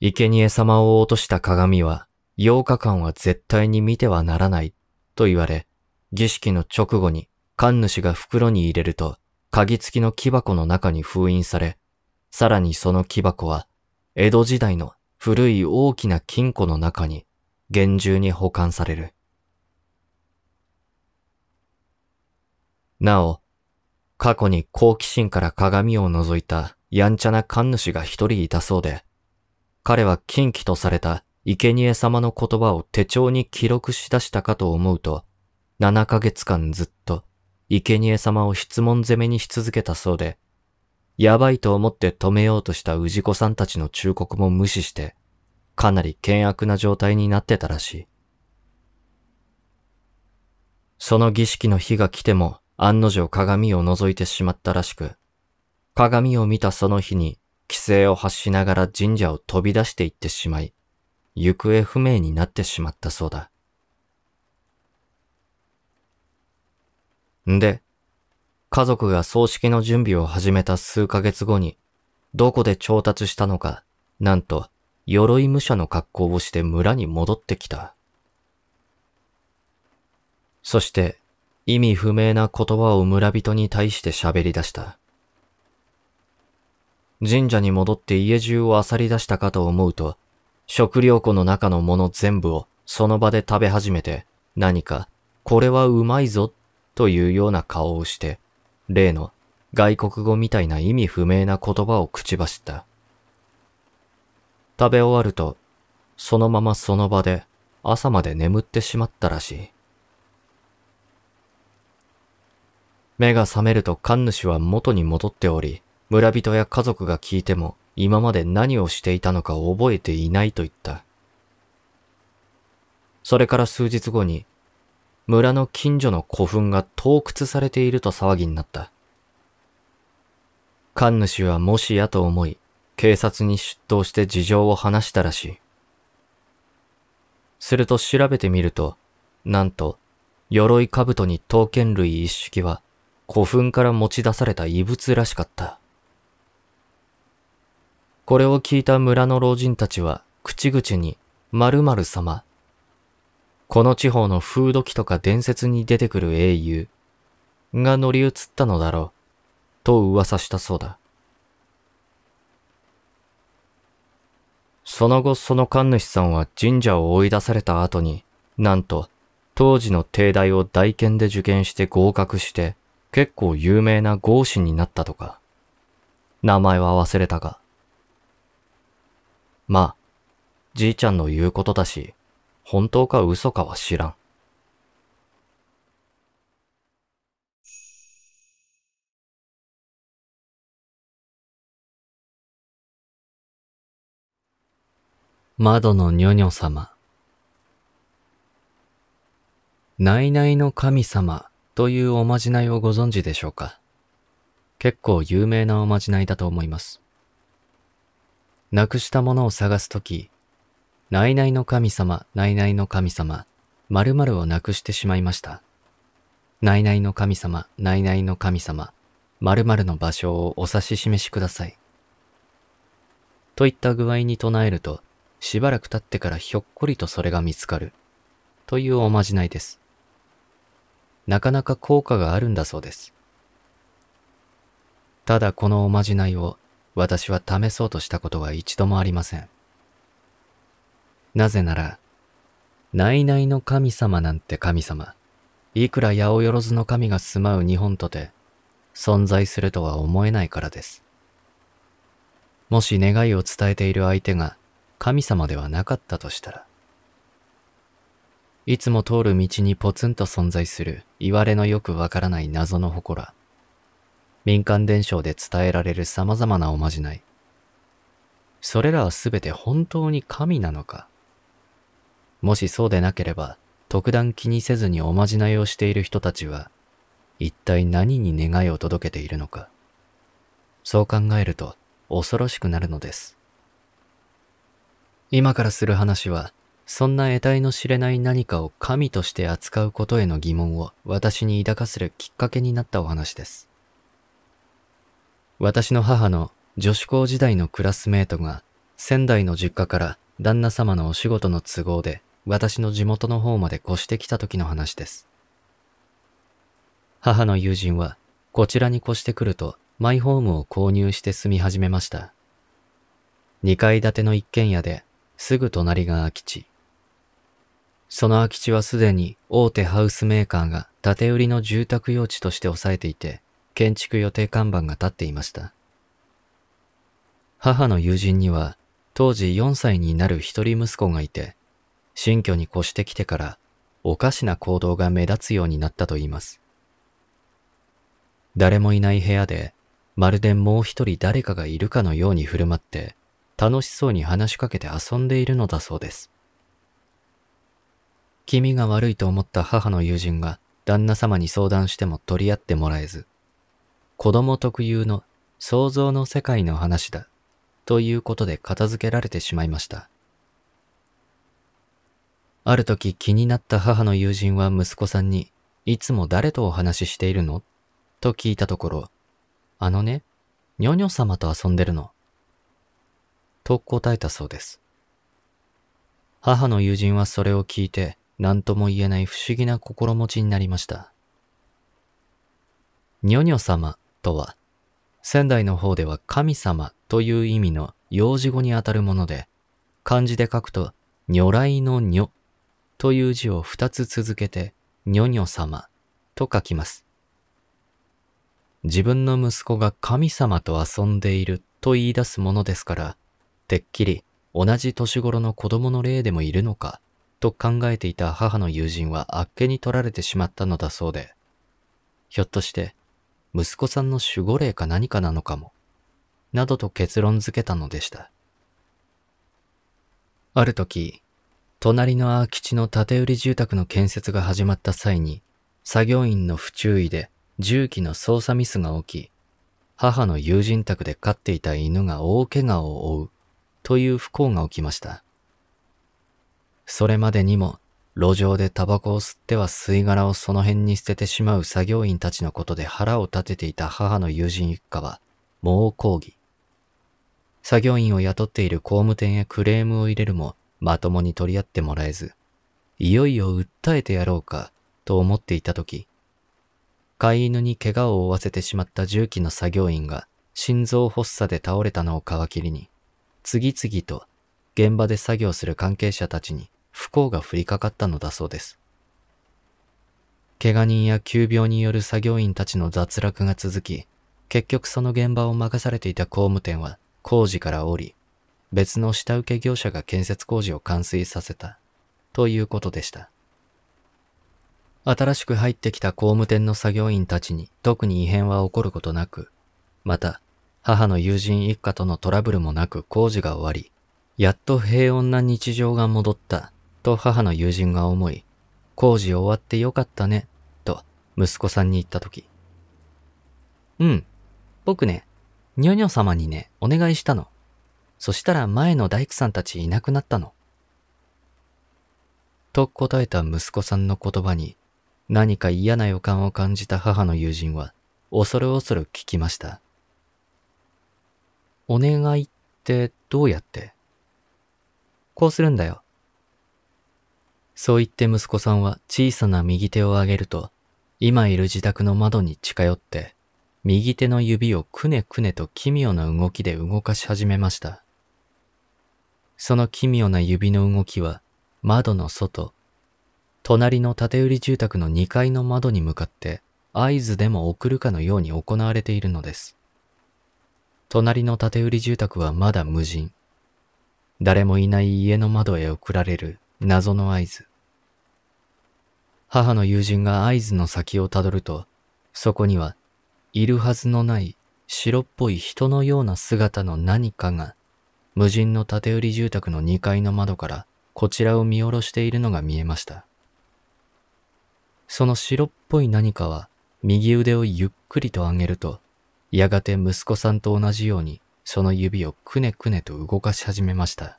生贄様を落とした鏡は8日間は絶対に見てはならないと言われ、儀式の直後に神主が袋に入れると鍵付きの木箱の中に封印され、さらにその木箱は江戸時代の古い大きな金庫の中に厳重に保管される。なお、過去に好奇心から鏡を覗いたやんちゃな神主が一人いたそうで、彼は近畿とされた生贄様の言葉を手帳に記録しだしたかと思うと、7ヶ月間ずっと生贄様を質問攻めにし続けたそうで、やばいと思って止めようとした氏子さんたちの忠告も無視して、かなり険悪な状態になってたらしい。その儀式の日が来ても、案の定鏡を覗いてしまったらしく、鏡を見たその日に規制を発しながら神社を飛び出していってしまい、行方不明になってしまったそうだ。んで、家族が葬式の準備を始めた数ヶ月後に、どこで調達したのか、なんと、鎧武者の格好をして村に戻ってきた。そして、意味不明な言葉を村人に対して喋り出した。神社に戻って家中を漁り出したかと思うと、食料庫の中のもの全部をその場で食べ始めて、何か、これはうまいぞ、というような顔をして、例の外国語みたいな意味不明な言葉を口走った。食べ終わると、そのままその場で朝まで眠ってしまったらしい。目が覚めると神主は元に戻っており、村人や家族が聞いても今まで何をしていたのか覚えていないと言った。それから数日後に、村の近所の古墳が盗掘されていると騒ぎになった。神主はもしやと思い、警察に出頭して事情を話したらしい。すると調べてみると、なんと、鎧兜に刀剣類一式は古墳から持ち出された遺物らしかった。これを聞いた村の老人たちは口々に〇〇様。この地方の風土記とか伝説に出てくる英雄が乗り移ったのだろうと噂したそうだ。その後その神主さんは神社を追い出された後に、なんと当時の帝大を大剣で受験して合格して、結構有名な豪子になったとか。名前は忘れたが。まあ、じいちゃんの言うことだし、本当か嘘かは知らん。窓のニョニョ様。内々の神様というおまじないをご存知でしょうか結構有名なおまじないだと思います。なくしたものを探すとき、ないなの神様、ないないの神様、まるをなくしてしまいました。ないないの神様、ないないの神様、まるの場所をお指し示しください。といった具合に唱えると、しばらく経ってからひょっこりとそれが見つかる、というおまじないです。なかなか効果があるんだそうです。ただこのおまじないを私は試そうとしたことは一度もありません。なぜなら、内々の神様なんて神様、いくら八百万の神が住まう日本とて、存在するとは思えないからです。もし願いを伝えている相手が神様ではなかったとしたら、いつも通る道にポツンと存在する、いわれのよくわからない謎の祠。民間伝承で伝えられる様々なおまじない。それらはすべて本当に神なのかもしそうでなければ、特段気にせずにおまじないをしている人たちは、一体何に願いを届けているのか。そう考えると、恐ろしくなるのです。今からする話は、そんな得体の知れない何かを神として扱うことへの疑問を私に抱かせるきっかけになったお話です。私の母の女子校時代のクラスメートが仙台の実家から旦那様のお仕事の都合で私の地元の方まで越してきた時の話です。母の友人はこちらに越してくるとマイホームを購入して住み始めました。2階建ての一軒家ですぐ隣が空き地。その空き地はすでに大手ハウスメーカーが建て売りの住宅用地として押さえていて、建築予定看板が立っていました。母の友人には、当時4歳になる一人息子がいて、新居に越してきてから、おかしな行動が目立つようになったと言います。誰もいない部屋で、まるでもう一人誰かがいるかのように振る舞って、楽しそうに話しかけて遊んでいるのだそうです。気味が悪いと思った母の友人が旦那様に相談しても取り合ってもらえず、子供特有の想像の世界の話だということで片付けられてしまいました。ある時気になった母の友人は息子さんに、いつも誰とお話ししているのと聞いたところ、あのね、ニョニョ様と遊んでるの。と答えたそうです。母の友人はそれを聞いて、何とも言えない不思議な心持ちになりました。ニョニョ様とは、仙台の方では神様という意味の幼児語にあたるもので、漢字で書くと、如来の如という字を二つ続けて、ニョニョ様と書きます。自分の息子が神様と遊んでいると言い出すものですから、てっきり同じ年頃の子供の例でもいるのかと考えていた母の友人はあっけに取られてしまったのだそうで、ひょっとして息子さんの守護霊か何かなのかも、などと結論付けたのでした。ある時、隣の空き地の建売り住宅の建設が始まった際に、作業員の不注意で重機の操作ミスが起き、母の友人宅で飼っていた犬が大怪我を負うという不幸が起きました。それまでにも、路上でタバコを吸っては吸い殻をその辺に捨ててしまう作業員たちのことで腹を立てていた母の友人一家は、猛抗議。作業員を雇っている工務店へクレームを入れるも、まともに取り合ってもらえず、いよいよ訴えてやろうか、と思っていたとき、飼い犬に怪我を負わせてしまった重機の作業員が心臓発作で倒れたのを皮切りに、次々と現場で作業する関係者たちに不幸が降りかかったのだそうです。怪我人や急病による作業員たちの脱落が続き、結局その現場を任されていた工務店は工事から降り、別の下請け業者が建設工事を完遂させた、ということでした。新しく入ってきた工務店の作業員たちに特に異変は起こることなく、また、母の友人一家とのトラブルもなく工事が終わり、やっと平穏な日常が戻ったと母の友人が思い、工事終わってよかったね、と息子さんに言ったとき。うん、僕ね、ニョニョ様にね、お願いしたの。そしたら前の大工さんたちいなくなったの。と答えた息子さんの言葉に、何か嫌な予感を感じた母の友人は、恐る恐る聞きました。お願いってどうやってこうするんだよ。そう言って息子さんは小さな右手を上げると、今いる自宅の窓に近寄って、右手の指をくねくねと奇妙な動きで動かし始めました。その奇妙な指の動きは、窓の外、隣の建売住宅の2階の窓に向かって合図でも送るかのように行われているのです。隣の建売住宅はまだ無人。誰もいない家の窓へ送られる謎の合図。母の友人が合図の先をたどると、そこには、いるはずのない白っぽい人のような姿の何かが、無人の建売り住宅の2階の窓からこちらを見下ろしているのが見えました。その白っぽい何かは、右腕をゆっくりと上げると、やがて息子さんと同じように、その指をくねくねと動かし始めました。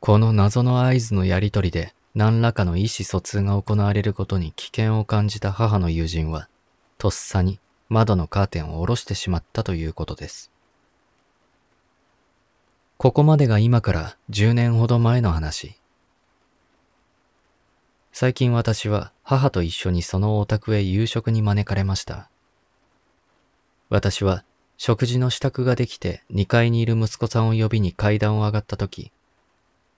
この謎の合図のやりとりで、何らかの意思疎通が行われることに危険を感じた母の友人は、とっさに窓のカーテンを下ろしてしまったということです。ここまでが今から10年ほど前の話。最近私は母と一緒にそのお宅へ夕食に招かれました。私は食事の支度ができて2階にいる息子さんを呼びに階段を上がった時、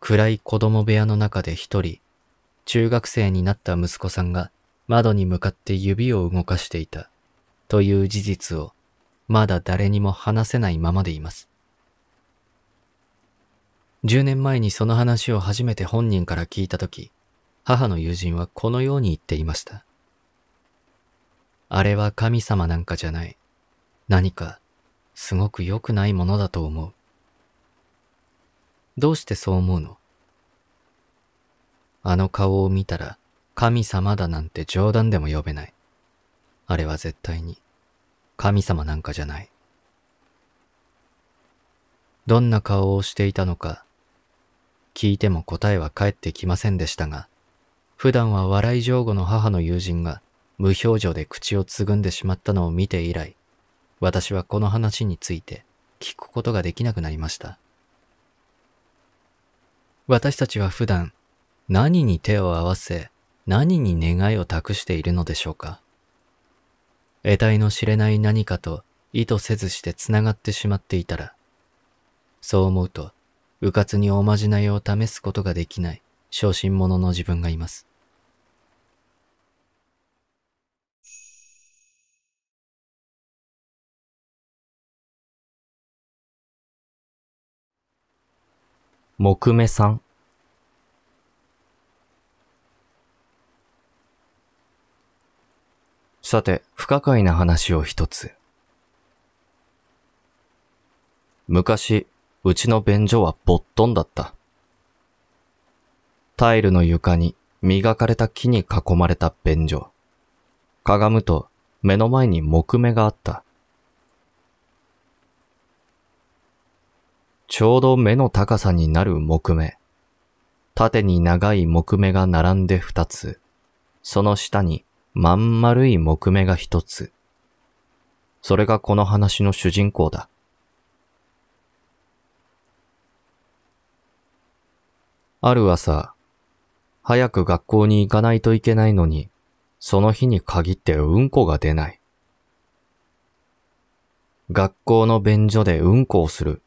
暗い子供部屋の中で一人、中学生になった息子さんが窓に向かって指を動かしていたという事実をまだ誰にも話せないままでいます。10年前にその話を初めて本人から聞いたとき、母の友人はこのように言っていました。あれは神様なんかじゃない。何か、すごく良くないものだと思う。どうしてそう思うのあの顔を見たら神様だなんて冗談でも呼べない。あれは絶対に神様なんかじゃない。どんな顔をしていたのか、聞いても答えは返ってきませんでしたが、普段は笑い上戸の母の友人が無表情で口をつぐんでしまったのを見て以来、私はこの話について聞くことができなくなりました。私たちは普段何に手を合わせ何に願いを託しているのでしょうか得体の知れない何かと意図せずして繋がってしまっていたらそう思うと迂闊におまじないを試すことができない小心者の自分がいます木目さん。さて、不可解な話を一つ。昔、うちの便所はぼっとんだった。タイルの床に磨かれた木に囲まれた便所。かがむと目の前に木目があった。ちょうど目の高さになる木目。縦に長い木目が並んで二つ。その下にまん丸い木目が一つ。それがこの話の主人公だ。ある朝、早く学校に行かないといけないのに、その日に限ってうんこが出ない。学校の便所でうんこをする。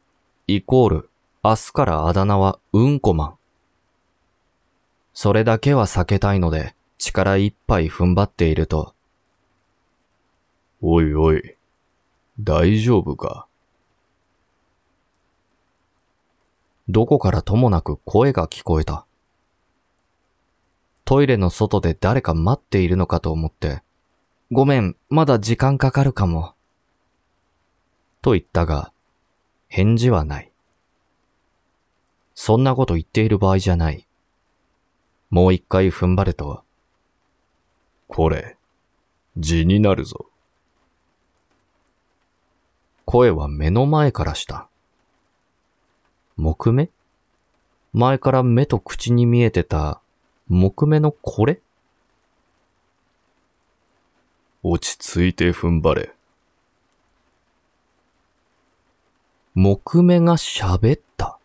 イコール、明日からあだ名はうんこマン。それだけは避けたいので、力いっぱい踏ん張っていると。おいおい、大丈夫かどこからともなく声が聞こえた。トイレの外で誰か待っているのかと思って、ごめん、まだ時間かかるかも。と言ったが、返事はない。そんなこと言っている場合じゃない。もう一回踏ん張れと。これ、字になるぞ。声は目の前からした。木目前から目と口に見えてた木目のこれ落ち着いて踏ん張れ。木目が喋った。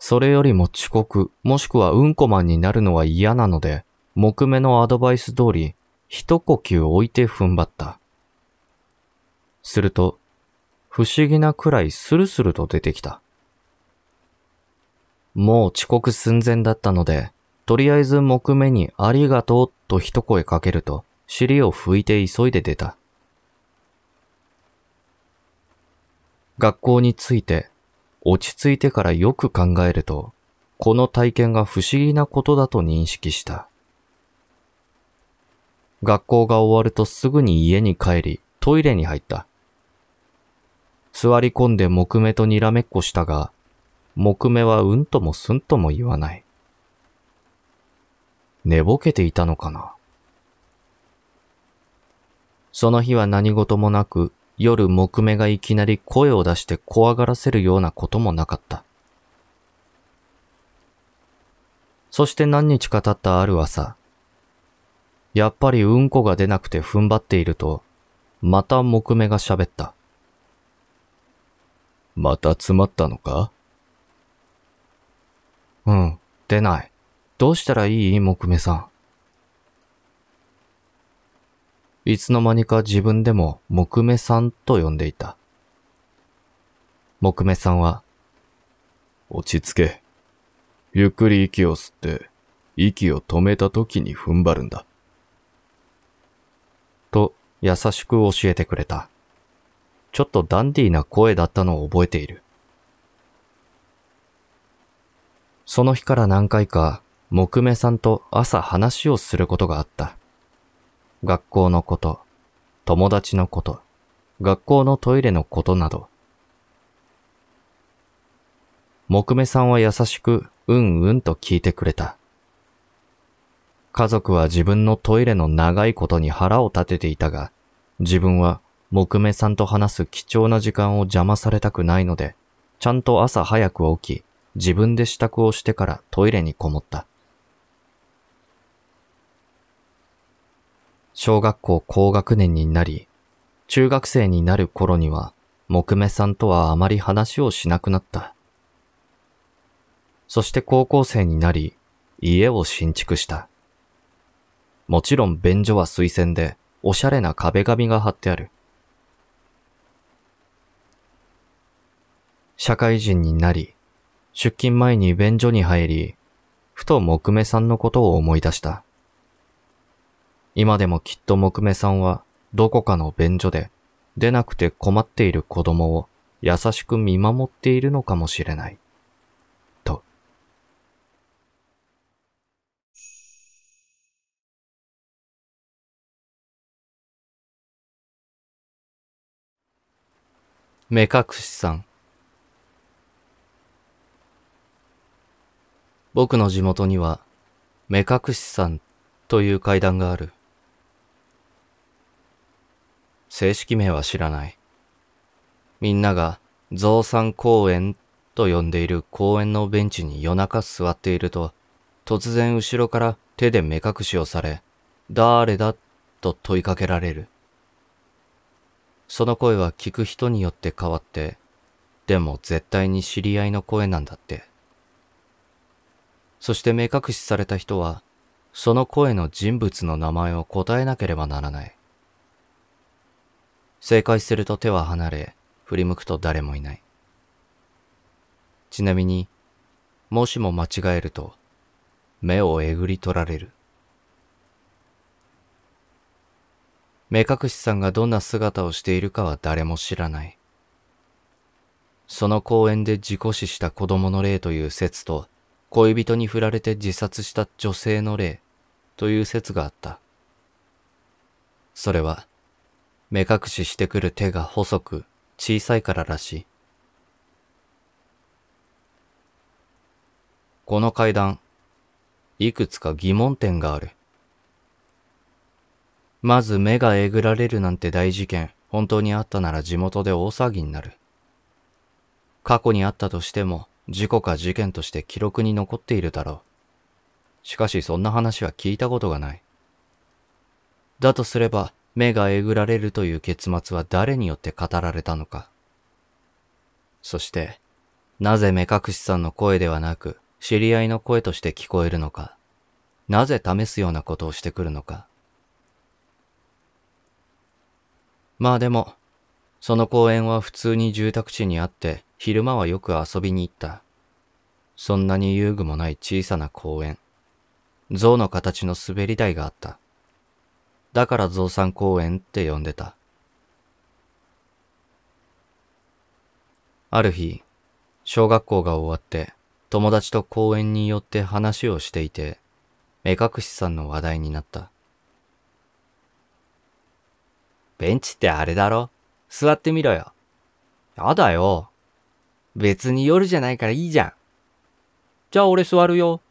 それよりも遅刻、もしくはうんこマンになるのは嫌なので、木目のアドバイス通り、一呼吸置いて踏ん張った。すると、不思議なくらいスルスルと出てきた。もう遅刻寸前だったので、とりあえず木目にありがとうと一声かけると、尻を拭いて急いで出た。学校について、落ち着いてからよく考えると、この体験が不思議なことだと認識した。学校が終わるとすぐに家に帰り、トイレに入った。座り込んで木目とにらめっこしたが、木目はうんともすんとも言わない。寝ぼけていたのかな。その日は何事もなく、夜木目がいきなり声を出して怖がらせるようなこともなかった。そして何日か経ったある朝、やっぱりうんこが出なくて踏ん張っていると、また木目が喋った。また詰まったのかうん、出ない。どうしたらいい木目さん。いつの間にか自分でも木目さんと呼んでいた。木目さんは、落ち着け。ゆっくり息を吸って、息を止めた時に踏ん張るんだ。と、優しく教えてくれた。ちょっとダンディーな声だったのを覚えている。その日から何回か、木目さんと朝話をすることがあった。学校のこと、友達のこと、学校のトイレのことなど。木目さんは優しく、うんうんと聞いてくれた。家族は自分のトイレの長いことに腹を立てていたが、自分は木目さんと話す貴重な時間を邪魔されたくないので、ちゃんと朝早く起き、自分で支度をしてからトイレにこもった。小学校高学年になり、中学生になる頃には、木目さんとはあまり話をしなくなった。そして高校生になり、家を新築した。もちろん便所は水薦で、おしゃれな壁紙が貼ってある。社会人になり、出勤前に便所に入り、ふと木目さんのことを思い出した。今でもきっと木目さんはどこかの便所で出なくて困っている子供を優しく見守っているのかもしれない。と。目隠しさん。僕の地元には目隠しさんという階段がある。正式名は知らない。みんながさん公園と呼んでいる公園のベンチに夜中座っていると、突然後ろから手で目隠しをされ、誰だと問いかけられる。その声は聞く人によって変わって、でも絶対に知り合いの声なんだって。そして目隠しされた人は、その声の人物の名前を答えなければならない。正解すると手は離れ、振り向くと誰もいない。ちなみに、もしも間違えると、目をえぐり取られる。目隠しさんがどんな姿をしているかは誰も知らない。その公園で事故死した子供の霊という説と、恋人に振られて自殺した女性の霊という説があった。それは、目隠ししてくる手が細く小さいかららしい。この階段、いくつか疑問点がある。まず目がえぐられるなんて大事件、本当にあったなら地元で大騒ぎになる。過去にあったとしても、事故か事件として記録に残っているだろう。しかしそんな話は聞いたことがない。だとすれば、目がえぐられるという結末は誰によって語られたのか。そして、なぜ目隠しさんの声ではなく、知り合いの声として聞こえるのか。なぜ試すようなことをしてくるのか。まあでも、その公園は普通に住宅地にあって、昼間はよく遊びに行った。そんなに遊具もない小さな公園。象の形の滑り台があった。だからさ産公園って呼んでた。ある日、小学校が終わって、友達と公園に寄って話をしていて、目隠しさんの話題になった。ベンチってあれだろ座ってみろよ。やだよ。別に夜じゃないからいいじゃん。じゃあ俺座るよ。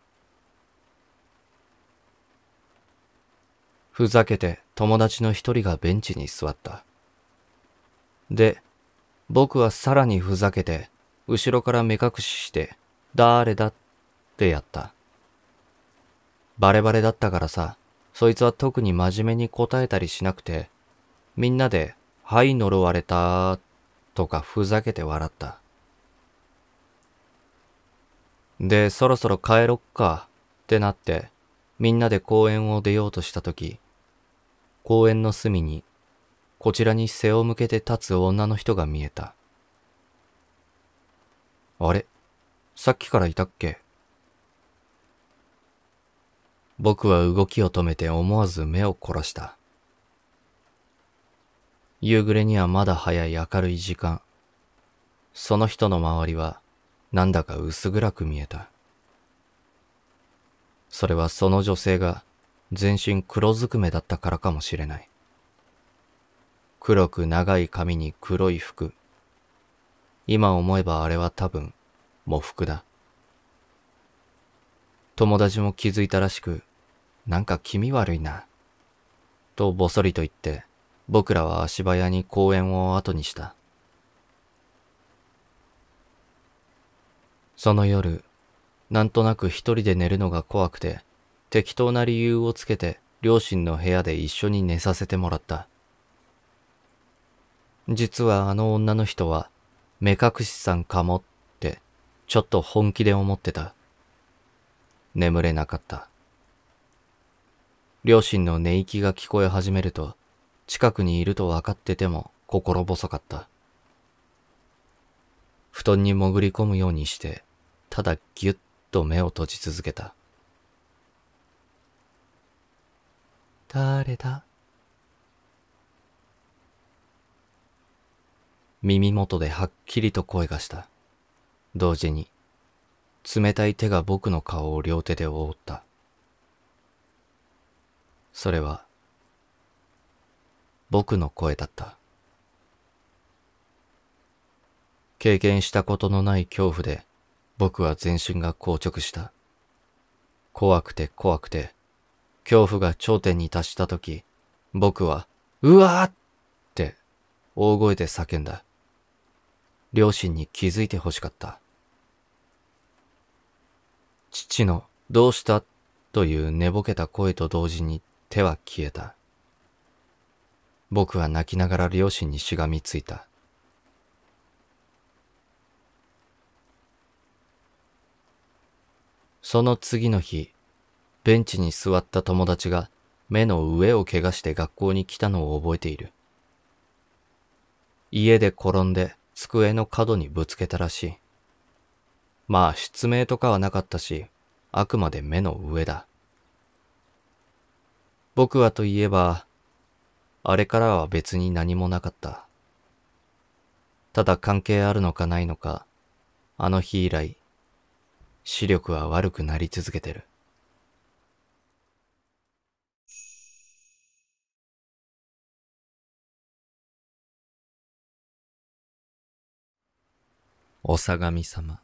ふざけて友達の一人がベンチに座った。で、僕はさらにふざけて、後ろから目隠しして、誰だってやった。バレバレだったからさ、そいつは特に真面目に答えたりしなくて、みんなで、はい呪われた、とかふざけて笑った。で、そろそろ帰ろっか、ってなって、みんなで公園を出ようとしたとき、公園の隅に、こちらに背を向けて立つ女の人が見えた。あれさっきからいたっけ僕は動きを止めて思わず目を凝らした。夕暮れにはまだ早い明るい時間。その人の周りはなんだか薄暗く見えた。それはその女性が全身黒ずくめだったからかもしれない。黒く長い髪に黒い服。今思えばあれは多分、喪服だ。友達も気づいたらしく、なんか気味悪いな。とぼそりと言って、僕らは足早に公園を後にした。その夜、なんとなく一人で寝るのが怖くて、適当な理由をつけて両親の部屋で一緒に寝させてもらった。実はあの女の人は目隠しさんかもってちょっと本気で思ってた。眠れなかった。両親の寝息が聞こえ始めると近くにいると分かってても心細かった。布団に潜り込むようにしてただぎゅっと目を閉じ続けた。疲れた耳元ではっきりと声がした同時に冷たい手が僕の顔を両手で覆ったそれは僕の声だった経験したことのない恐怖で僕は全身が硬直した怖くて怖くて恐怖が頂点に達した時、僕は、うわーって大声で叫んだ。両親に気づいて欲しかった。父のどうしたという寝ぼけた声と同時に手は消えた。僕は泣きながら両親にしがみついた。その次の日、ベンチに座った友達が目の上を怪我して学校に来たのを覚えている。家で転んで机の角にぶつけたらしい。まあ失明とかはなかったし、あくまで目の上だ。僕はといえば、あれからは別に何もなかった。ただ関係あるのかないのか、あの日以来、視力は悪くなり続けてる。お相模様。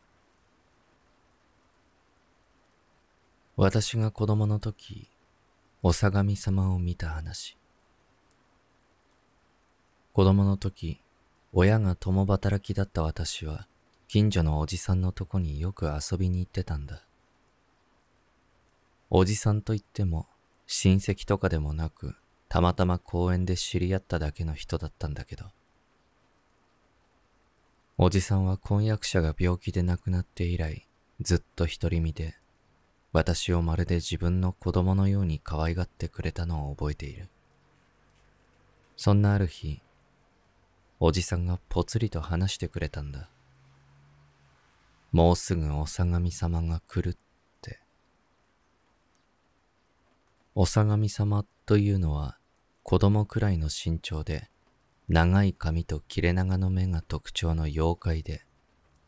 私が子供の時、お相模様を見た話。子供の時、親が共働きだった私は、近所のおじさんのとこによく遊びに行ってたんだ。おじさんといっても、親戚とかでもなく、たまたま公園で知り合っただけの人だったんだけど、おじさんは婚約者が病気で亡くなって以来、ずっと独り身で、私をまるで自分の子供のように可愛がってくれたのを覚えている。そんなある日、おじさんがぽつりと話してくれたんだ。もうすぐお相模様が来るって。お相模様というのは子供くらいの身長で、長い髪と切れ長の目が特徴の妖怪で、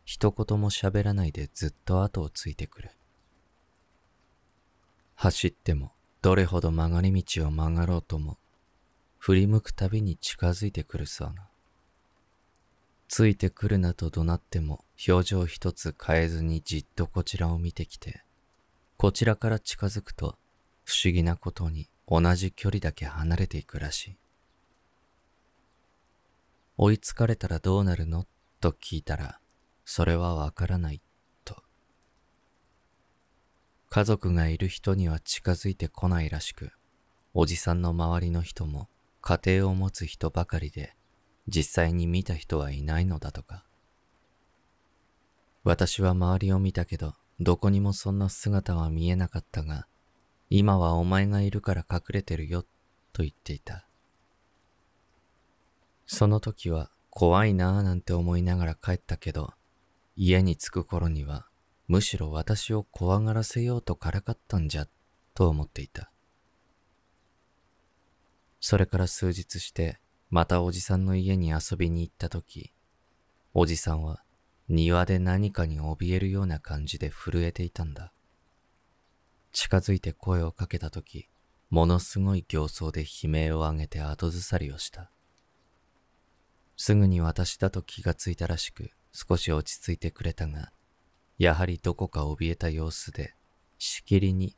一言も喋らないでずっと後をついてくる。走っても、どれほど曲がり道を曲がろうとも、振り向くたびに近づいてくるそうな。ついてくるなと怒鳴っても表情一つ変えずにじっとこちらを見てきて、こちらから近づくと不思議なことに同じ距離だけ離れていくらしい。追いつかれたらどうなるのと聞いたら、それはわからない、と。家族がいる人には近づいてこないらしく、おじさんの周りの人も家庭を持つ人ばかりで、実際に見た人はいないのだとか。私は周りを見たけど、どこにもそんな姿は見えなかったが、今はお前がいるから隠れてるよ、と言っていた。その時は怖いなぁなんて思いながら帰ったけど、家に着く頃にはむしろ私を怖がらせようとからかったんじゃ、と思っていた。それから数日して、またおじさんの家に遊びに行った時、おじさんは庭で何かに怯えるような感じで震えていたんだ。近づいて声をかけた時、ものすごい形相で悲鳴を上げて後ずさりをした。すぐに私だと気がついたらしく少し落ち着いてくれたが、やはりどこか怯えた様子で、しきりに、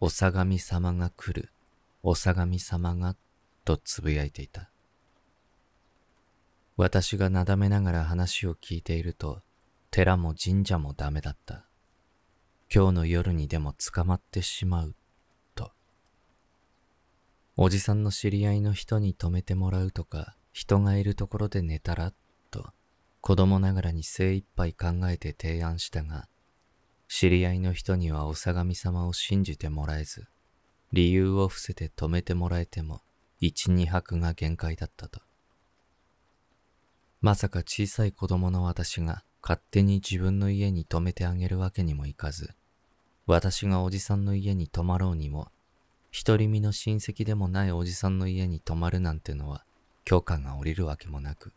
おさがみ様が来る、おさがみ様が、とつぶやいていた。私がなだめながら話を聞いていると、寺も神社もダメだった。今日の夜にでも捕まってしまう、と。おじさんの知り合いの人に止めてもらうとか、人がいるところで寝たらと子供ながらに精一杯考えて提案したが、知り合いの人にはお相模様を信じてもらえず、理由を伏せて止めてもらえても、一、二泊が限界だったと。まさか小さい子供の私が勝手に自分の家に泊めてあげるわけにもいかず、私がおじさんの家に泊まろうにも、独り身の親戚でもないおじさんの家に泊まるなんてのは許可が下りるわけもなく、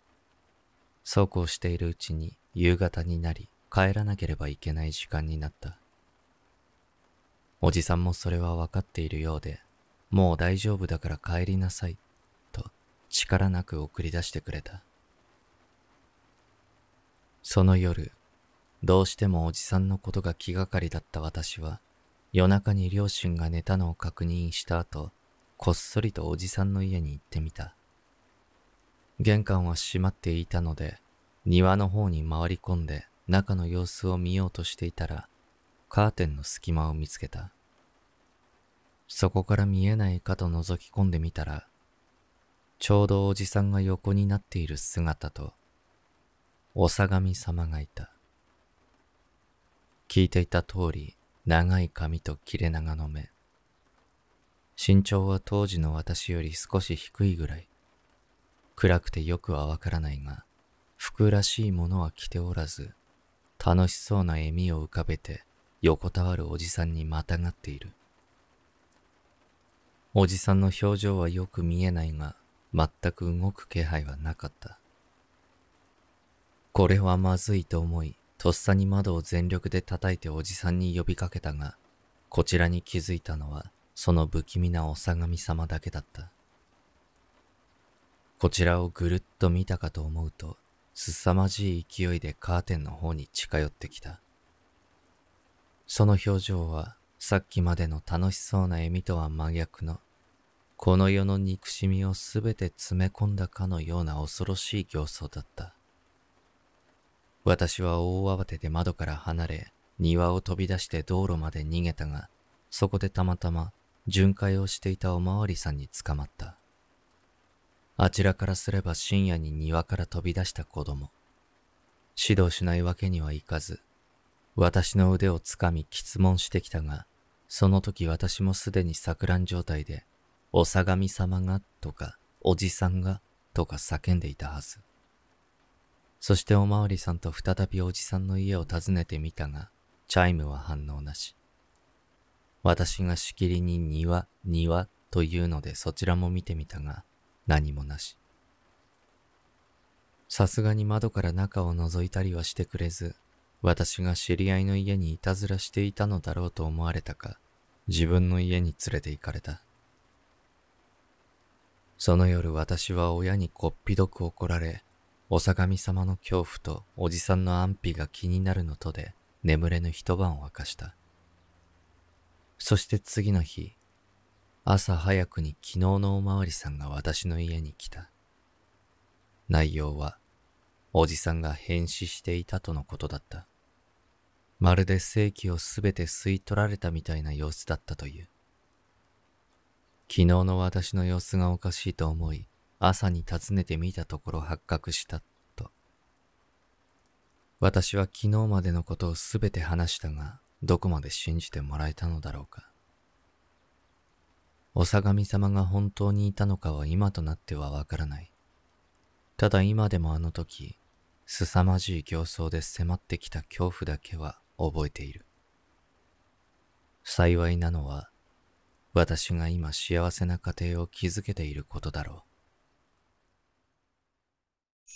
そうこうしているうちに夕方になり帰らなければいけない時間になった。おじさんもそれは分かっているようで、もう大丈夫だから帰りなさい、と力なく送り出してくれた。その夜、どうしてもおじさんのことが気がかりだった私は、夜中に両親が寝たのを確認した後、こっそりとおじさんの家に行ってみた。玄関は閉まっていたので、庭の方に回り込んで中の様子を見ようとしていたら、カーテンの隙間を見つけた。そこから見えないかと覗き込んでみたら、ちょうどおじさんが横になっている姿と、おさがみ様がいた。聞いていた通り、長い髪と切れ長の目。身長は当時の私より少し低いぐらい。暗くてよくはわからないが、服らしいものは着ておらず、楽しそうな笑みを浮かべて横たわるおじさんにまたがっている。おじさんの表情はよく見えないが、全く動く気配はなかった。これはまずいと思い、とっさに窓を全力で叩いておじさんに呼びかけたが、こちらに気づいたのは、その不気味なおさがみ様だけだった。こちらをぐるっと見たかと思うと、凄まじい勢いでカーテンの方に近寄ってきた。その表情は、さっきまでの楽しそうな笑みとは真逆の、この世の憎しみをすべて詰め込んだかのような恐ろしい形相だった。私は大慌てで窓から離れ、庭を飛び出して道路まで逃げたが、そこでたまたま巡回をしていたおまわりさんに捕まった。あちらからすれば深夜に庭から飛び出した子供。指導しないわけにはいかず、私の腕をつかみ質問してきたが、その時私もすでに錯乱状態で、おさがみ様がとか、おじさんがとか叫んでいたはず。そしておまわりさんと再びおじさんの家を訪ねてみたが、チャイムは反応なし。私がしきりに庭、庭というのでそちらも見てみたが、何もなし。さすがに窓から中を覗いたりはしてくれず、私が知り合いの家にいたずらしていたのだろうと思われたか、自分の家に連れて行かれた。その夜私は親にこっぴどく怒られ、お相模様の恐怖とおじさんの安否が気になるのとで眠れぬ一晩を明かした。そして次の日、朝早くに昨日のおまわりさんが私の家に来た。内容は、おじさんが変死していたとのことだった。まるで正気をすべて吸い取られたみたいな様子だったという。昨日の私の様子がおかしいと思い、朝に訪ねてみたところ発覚したと。私は昨日までのことをすべて話したが、どこまで信じてもらえたのだろうか。おがみ様が本当にいたのかは今となってはわからない。ただ今でもあの時、凄まじい形相で迫ってきた恐怖だけは覚えている。幸いなのは、私が今幸せな家庭を築けていることだろう。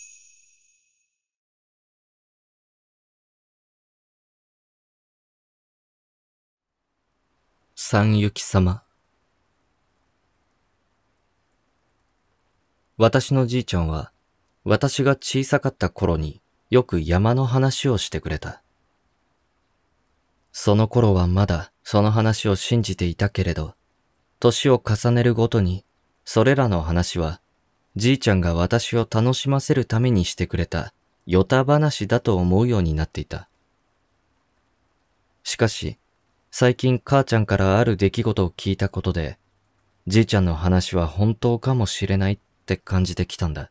三雪様。私のじいちゃんは、私が小さかった頃によく山の話をしてくれた。その頃はまだその話を信じていたけれど、年を重ねるごとに、それらの話は、じいちゃんが私を楽しませるためにしてくれた、よた話だと思うようになっていた。しかし、最近母ちゃんからある出来事を聞いたことで、じいちゃんの話は本当かもしれないって感じてきたんだ。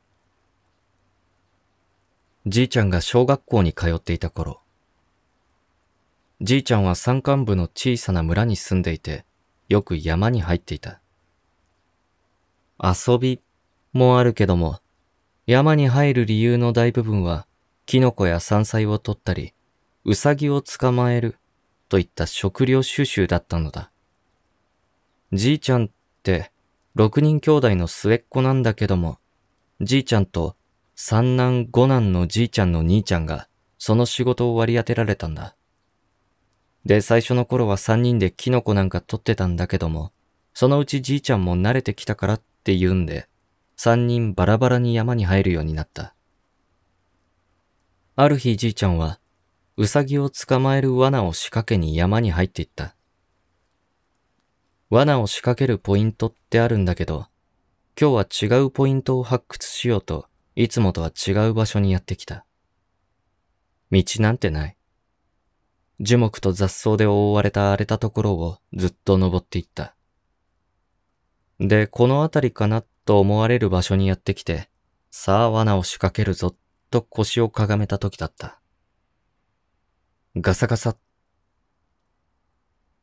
じいちゃんが小学校に通っていた頃、じいちゃんは山間部の小さな村に住んでいて、よく山に入っていた。遊びもあるけども、山に入る理由の大部分は、キノコや山菜を取ったり、ウサギを捕まえるといった食料収集だったのだ。じいちゃんって6人兄弟の末っ子なんだけども、じいちゃんと三男五男のじいちゃんの兄ちゃんがその仕事を割り当てられたんだ。で、最初の頃は三人でキノコなんか取ってたんだけども、そのうちじいちゃんも慣れてきたからって言うんで、三人バラバラに山に入るようになった。ある日じいちゃんは、うさぎを捕まえる罠を仕掛けに山に入っていった。罠を仕掛けるポイントってあるんだけど、今日は違うポイントを発掘しようと、いつもとは違う場所にやってきた。道なんてない。樹木と雑草で覆われた荒れたところをずっと登っていった。で、この辺りかなと思われる場所にやってきて、さあ罠を仕掛けるぞと腰をかがめた時だった。ガサガサ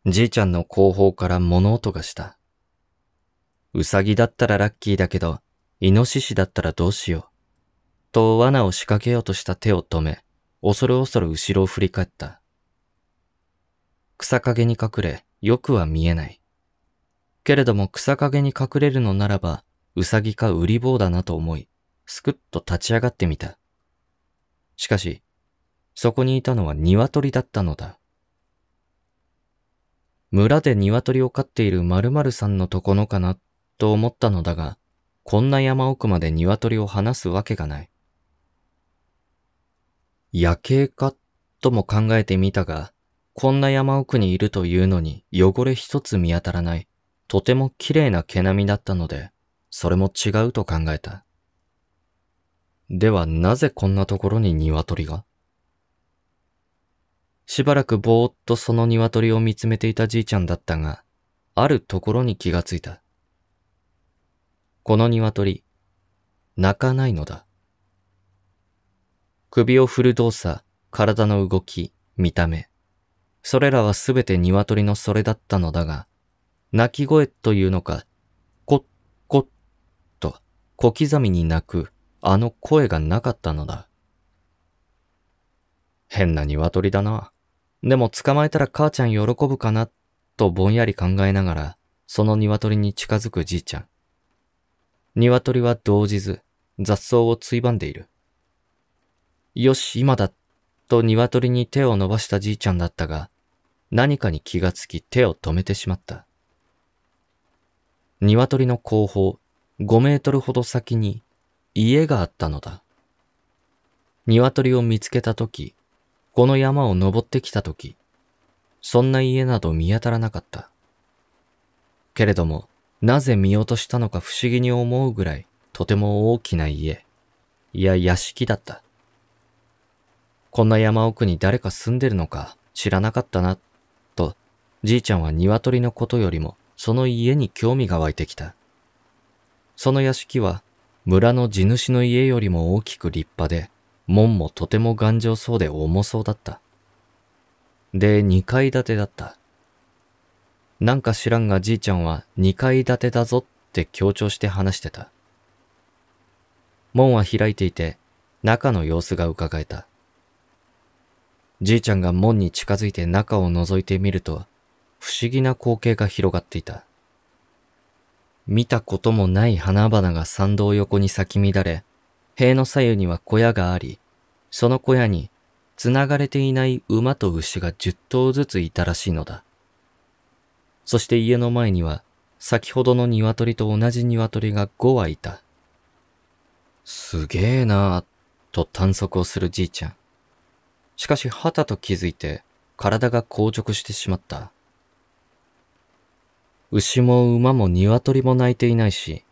じいちゃんの後方から物音がした。うさぎだったらラッキーだけど、イノシシだったらどうしよう。と罠を仕掛けようとした手を止め、恐る恐る後ろを振り返った。草陰に隠れ、よくは見えない。けれども草陰に隠れるのならば、うさぎかウリ坊だなと思い、すくっと立ち上がってみた。しかし、そこにいたのは鶏だったのだ。村で鶏を飼っている〇〇さんのとこのかなと思ったのだが、こんな山奥まで鶏を放すわけがない。夜景かとも考えてみたが、こんな山奥にいるというのに汚れ一つ見当たらない、とても綺麗な毛並みだったので、それも違うと考えた。ではなぜこんなところに鶏がしばらくぼーっとその鶏を見つめていたじいちゃんだったが、あるところに気がついた。この鶏、泣かないのだ。首を振る動作、体の動き、見た目。それらはすべて鶏のそれだったのだが、鳴き声というのか、コッコッと小刻みに鳴くあの声がなかったのだ。変な鶏だな。でも捕まえたら母ちゃん喜ぶかな、とぼんやり考えながら、その鶏に近づくじいちゃん。鶏は動じず、雑草をついばんでいる。よし、今だ、と鶏に手を伸ばしたじいちゃんだったが、何かに気がつき手を止めてしまった。鶏の後方、5メートルほど先に、家があったのだ。鶏を見つけたとき、この山を登ってきたとき、そんな家など見当たらなかった。けれども、なぜ見落としたのか不思議に思うぐらい、とても大きな家、いや屋敷だった。こんな山奥に誰か住んでるのか知らなかったな、と、じいちゃんは鶏のことよりも、その家に興味が湧いてきた。その屋敷は、村の地主の家よりも大きく立派で、門もとても頑丈そうで重そうだった。で、2階建てだった。なんか知らんがじいちゃんは2階建てだぞって強調して話してた。門は開いていて、中の様子が伺えた。じいちゃんが門に近づいて中を覗いてみると、不思議な光景が広がっていた。見たこともない花々が参道横に咲き乱れ、塀の左右には小屋があり、その小屋に繋がれていない馬と牛が10頭ずついたらしいのだ。そして家の前には先ほどの鶏と同じ鶏が5羽いた。すげえなぁ、と探索をするじいちゃん。しかし、はたと気づいて体が硬直してしまった。牛も馬も鶏も鳴いていないし、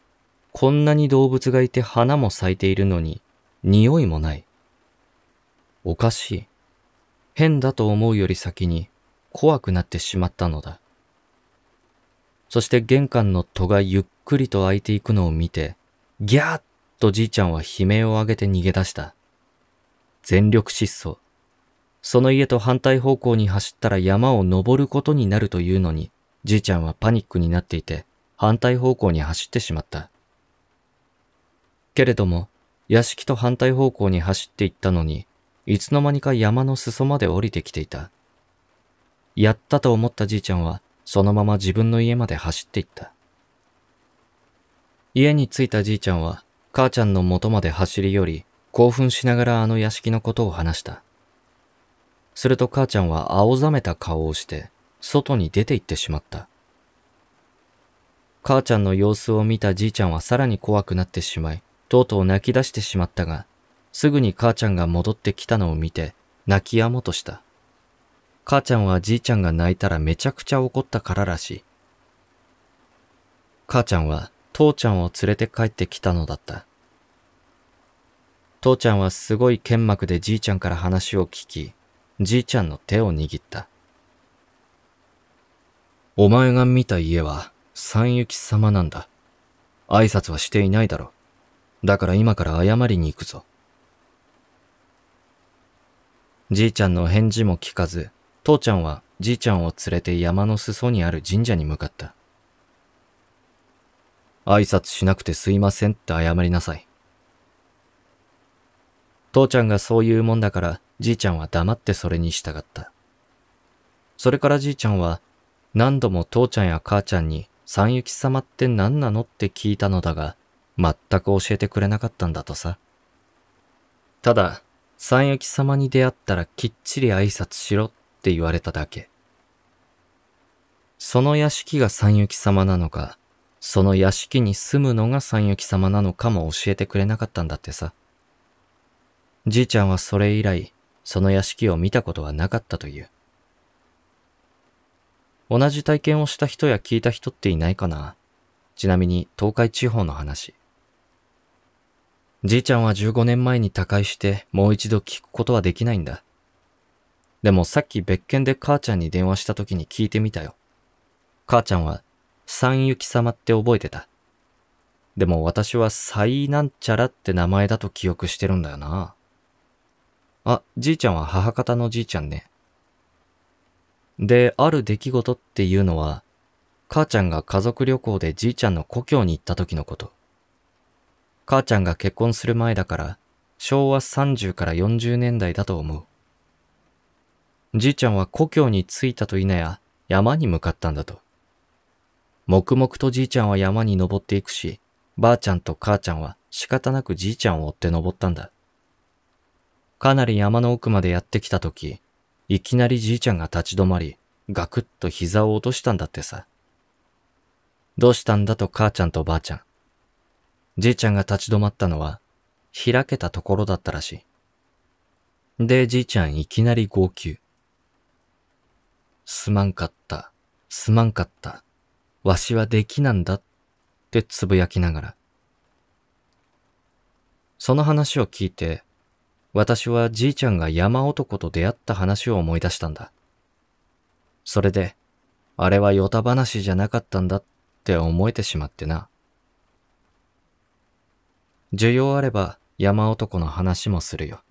こんなに動物がいて花も咲いているのに、匂いもない。おかしい。変だと思うより先に怖くなってしまったのだ。そして玄関の戸がゆっくりと開いていくのを見て、ギャーッとじいちゃんは悲鳴を上げて逃げ出した。全力疾走。その家と反対方向に走ったら山を登ることになるというのに、じいちゃんはパニックになっていて、反対方向に走ってしまった。けれども、屋敷と反対方向に走っていったのに、いつの間にか山の裾まで降りてきていた。やったと思ったじいちゃんは、そのまま自分の家まで走っていった。家に着いたじいちゃんは、母ちゃんの元まで走り寄り、興奮しながらあの屋敷のことを話した。すると母ちゃんは青ざめた顔をして、外に出て行ってしまった。母ちゃんの様子を見たじいちゃんはさらに怖くなってしまい、とうとう泣き出してしまったが、すぐに母ちゃんが戻ってきたのを見て、泣き止もうとした。母ちゃんはじいちゃんが泣いたらめちゃくちゃ怒ったかららしい。母ちゃんは父ちゃんを連れて帰ってきたのだった。父ちゃんはすごい剣幕でじいちゃんから話を聞き、じいちゃんの手を握った。お前が見た家は三幸様なんだ。挨拶はしていないだろう。だから今から謝りに行くぞ。じいちゃんの返事も聞かず、父ちゃんはじいちゃんを連れて山の裾にある神社に向かった。挨拶しなくてすいませんって謝りなさい。父ちゃんがそう言うもんだから、じいちゃんは黙ってそれに従った。それからじいちゃんは、何度も父ちゃんや母ちゃんに、三雪様って何なのって聞いたのだが、全く教えてくれなかったんだとさ。ただ、三雪様に出会ったらきっちり挨拶しろって言われただけ。その屋敷が三雪様なのか、その屋敷に住むのが三雪様なのかも教えてくれなかったんだってさ。じいちゃんはそれ以来、その屋敷を見たことはなかったという。同じ体験をした人や聞いた人っていないかなちなみに東海地方の話。じいちゃんは15年前に他界してもう一度聞くことはできないんだ。でもさっき別件で母ちゃんに電話した時に聞いてみたよ。母ちゃんは、三幸様って覚えてた。でも私は最なんちゃらって名前だと記憶してるんだよな。あ、じいちゃんは母方のじいちゃんね。で、ある出来事っていうのは、母ちゃんが家族旅行でじいちゃんの故郷に行った時のこと。母ちゃんが結婚する前だから昭和30から40年代だと思う。じいちゃんは故郷に着いたといなや山に向かったんだと。黙々とじいちゃんは山に登っていくし、ばあちゃんと母ちゃんは仕方なくじいちゃんを追って登ったんだ。かなり山の奥までやってきたとき、いきなりじいちゃんが立ち止まり、ガクッと膝を落としたんだってさ。どうしたんだと母ちゃんとばあちゃん。じいちゃんが立ち止まったのは、開けたところだったらしい。で、じいちゃんいきなり号泣。すまんかった、すまんかった、わしはできなんだってつぶやきながら。その話を聞いて、私はじいちゃんが山男と出会った話を思い出したんだ。それで、あれはヨタ話じゃなかったんだって思えてしまってな。需要あれば山男の話もするよ。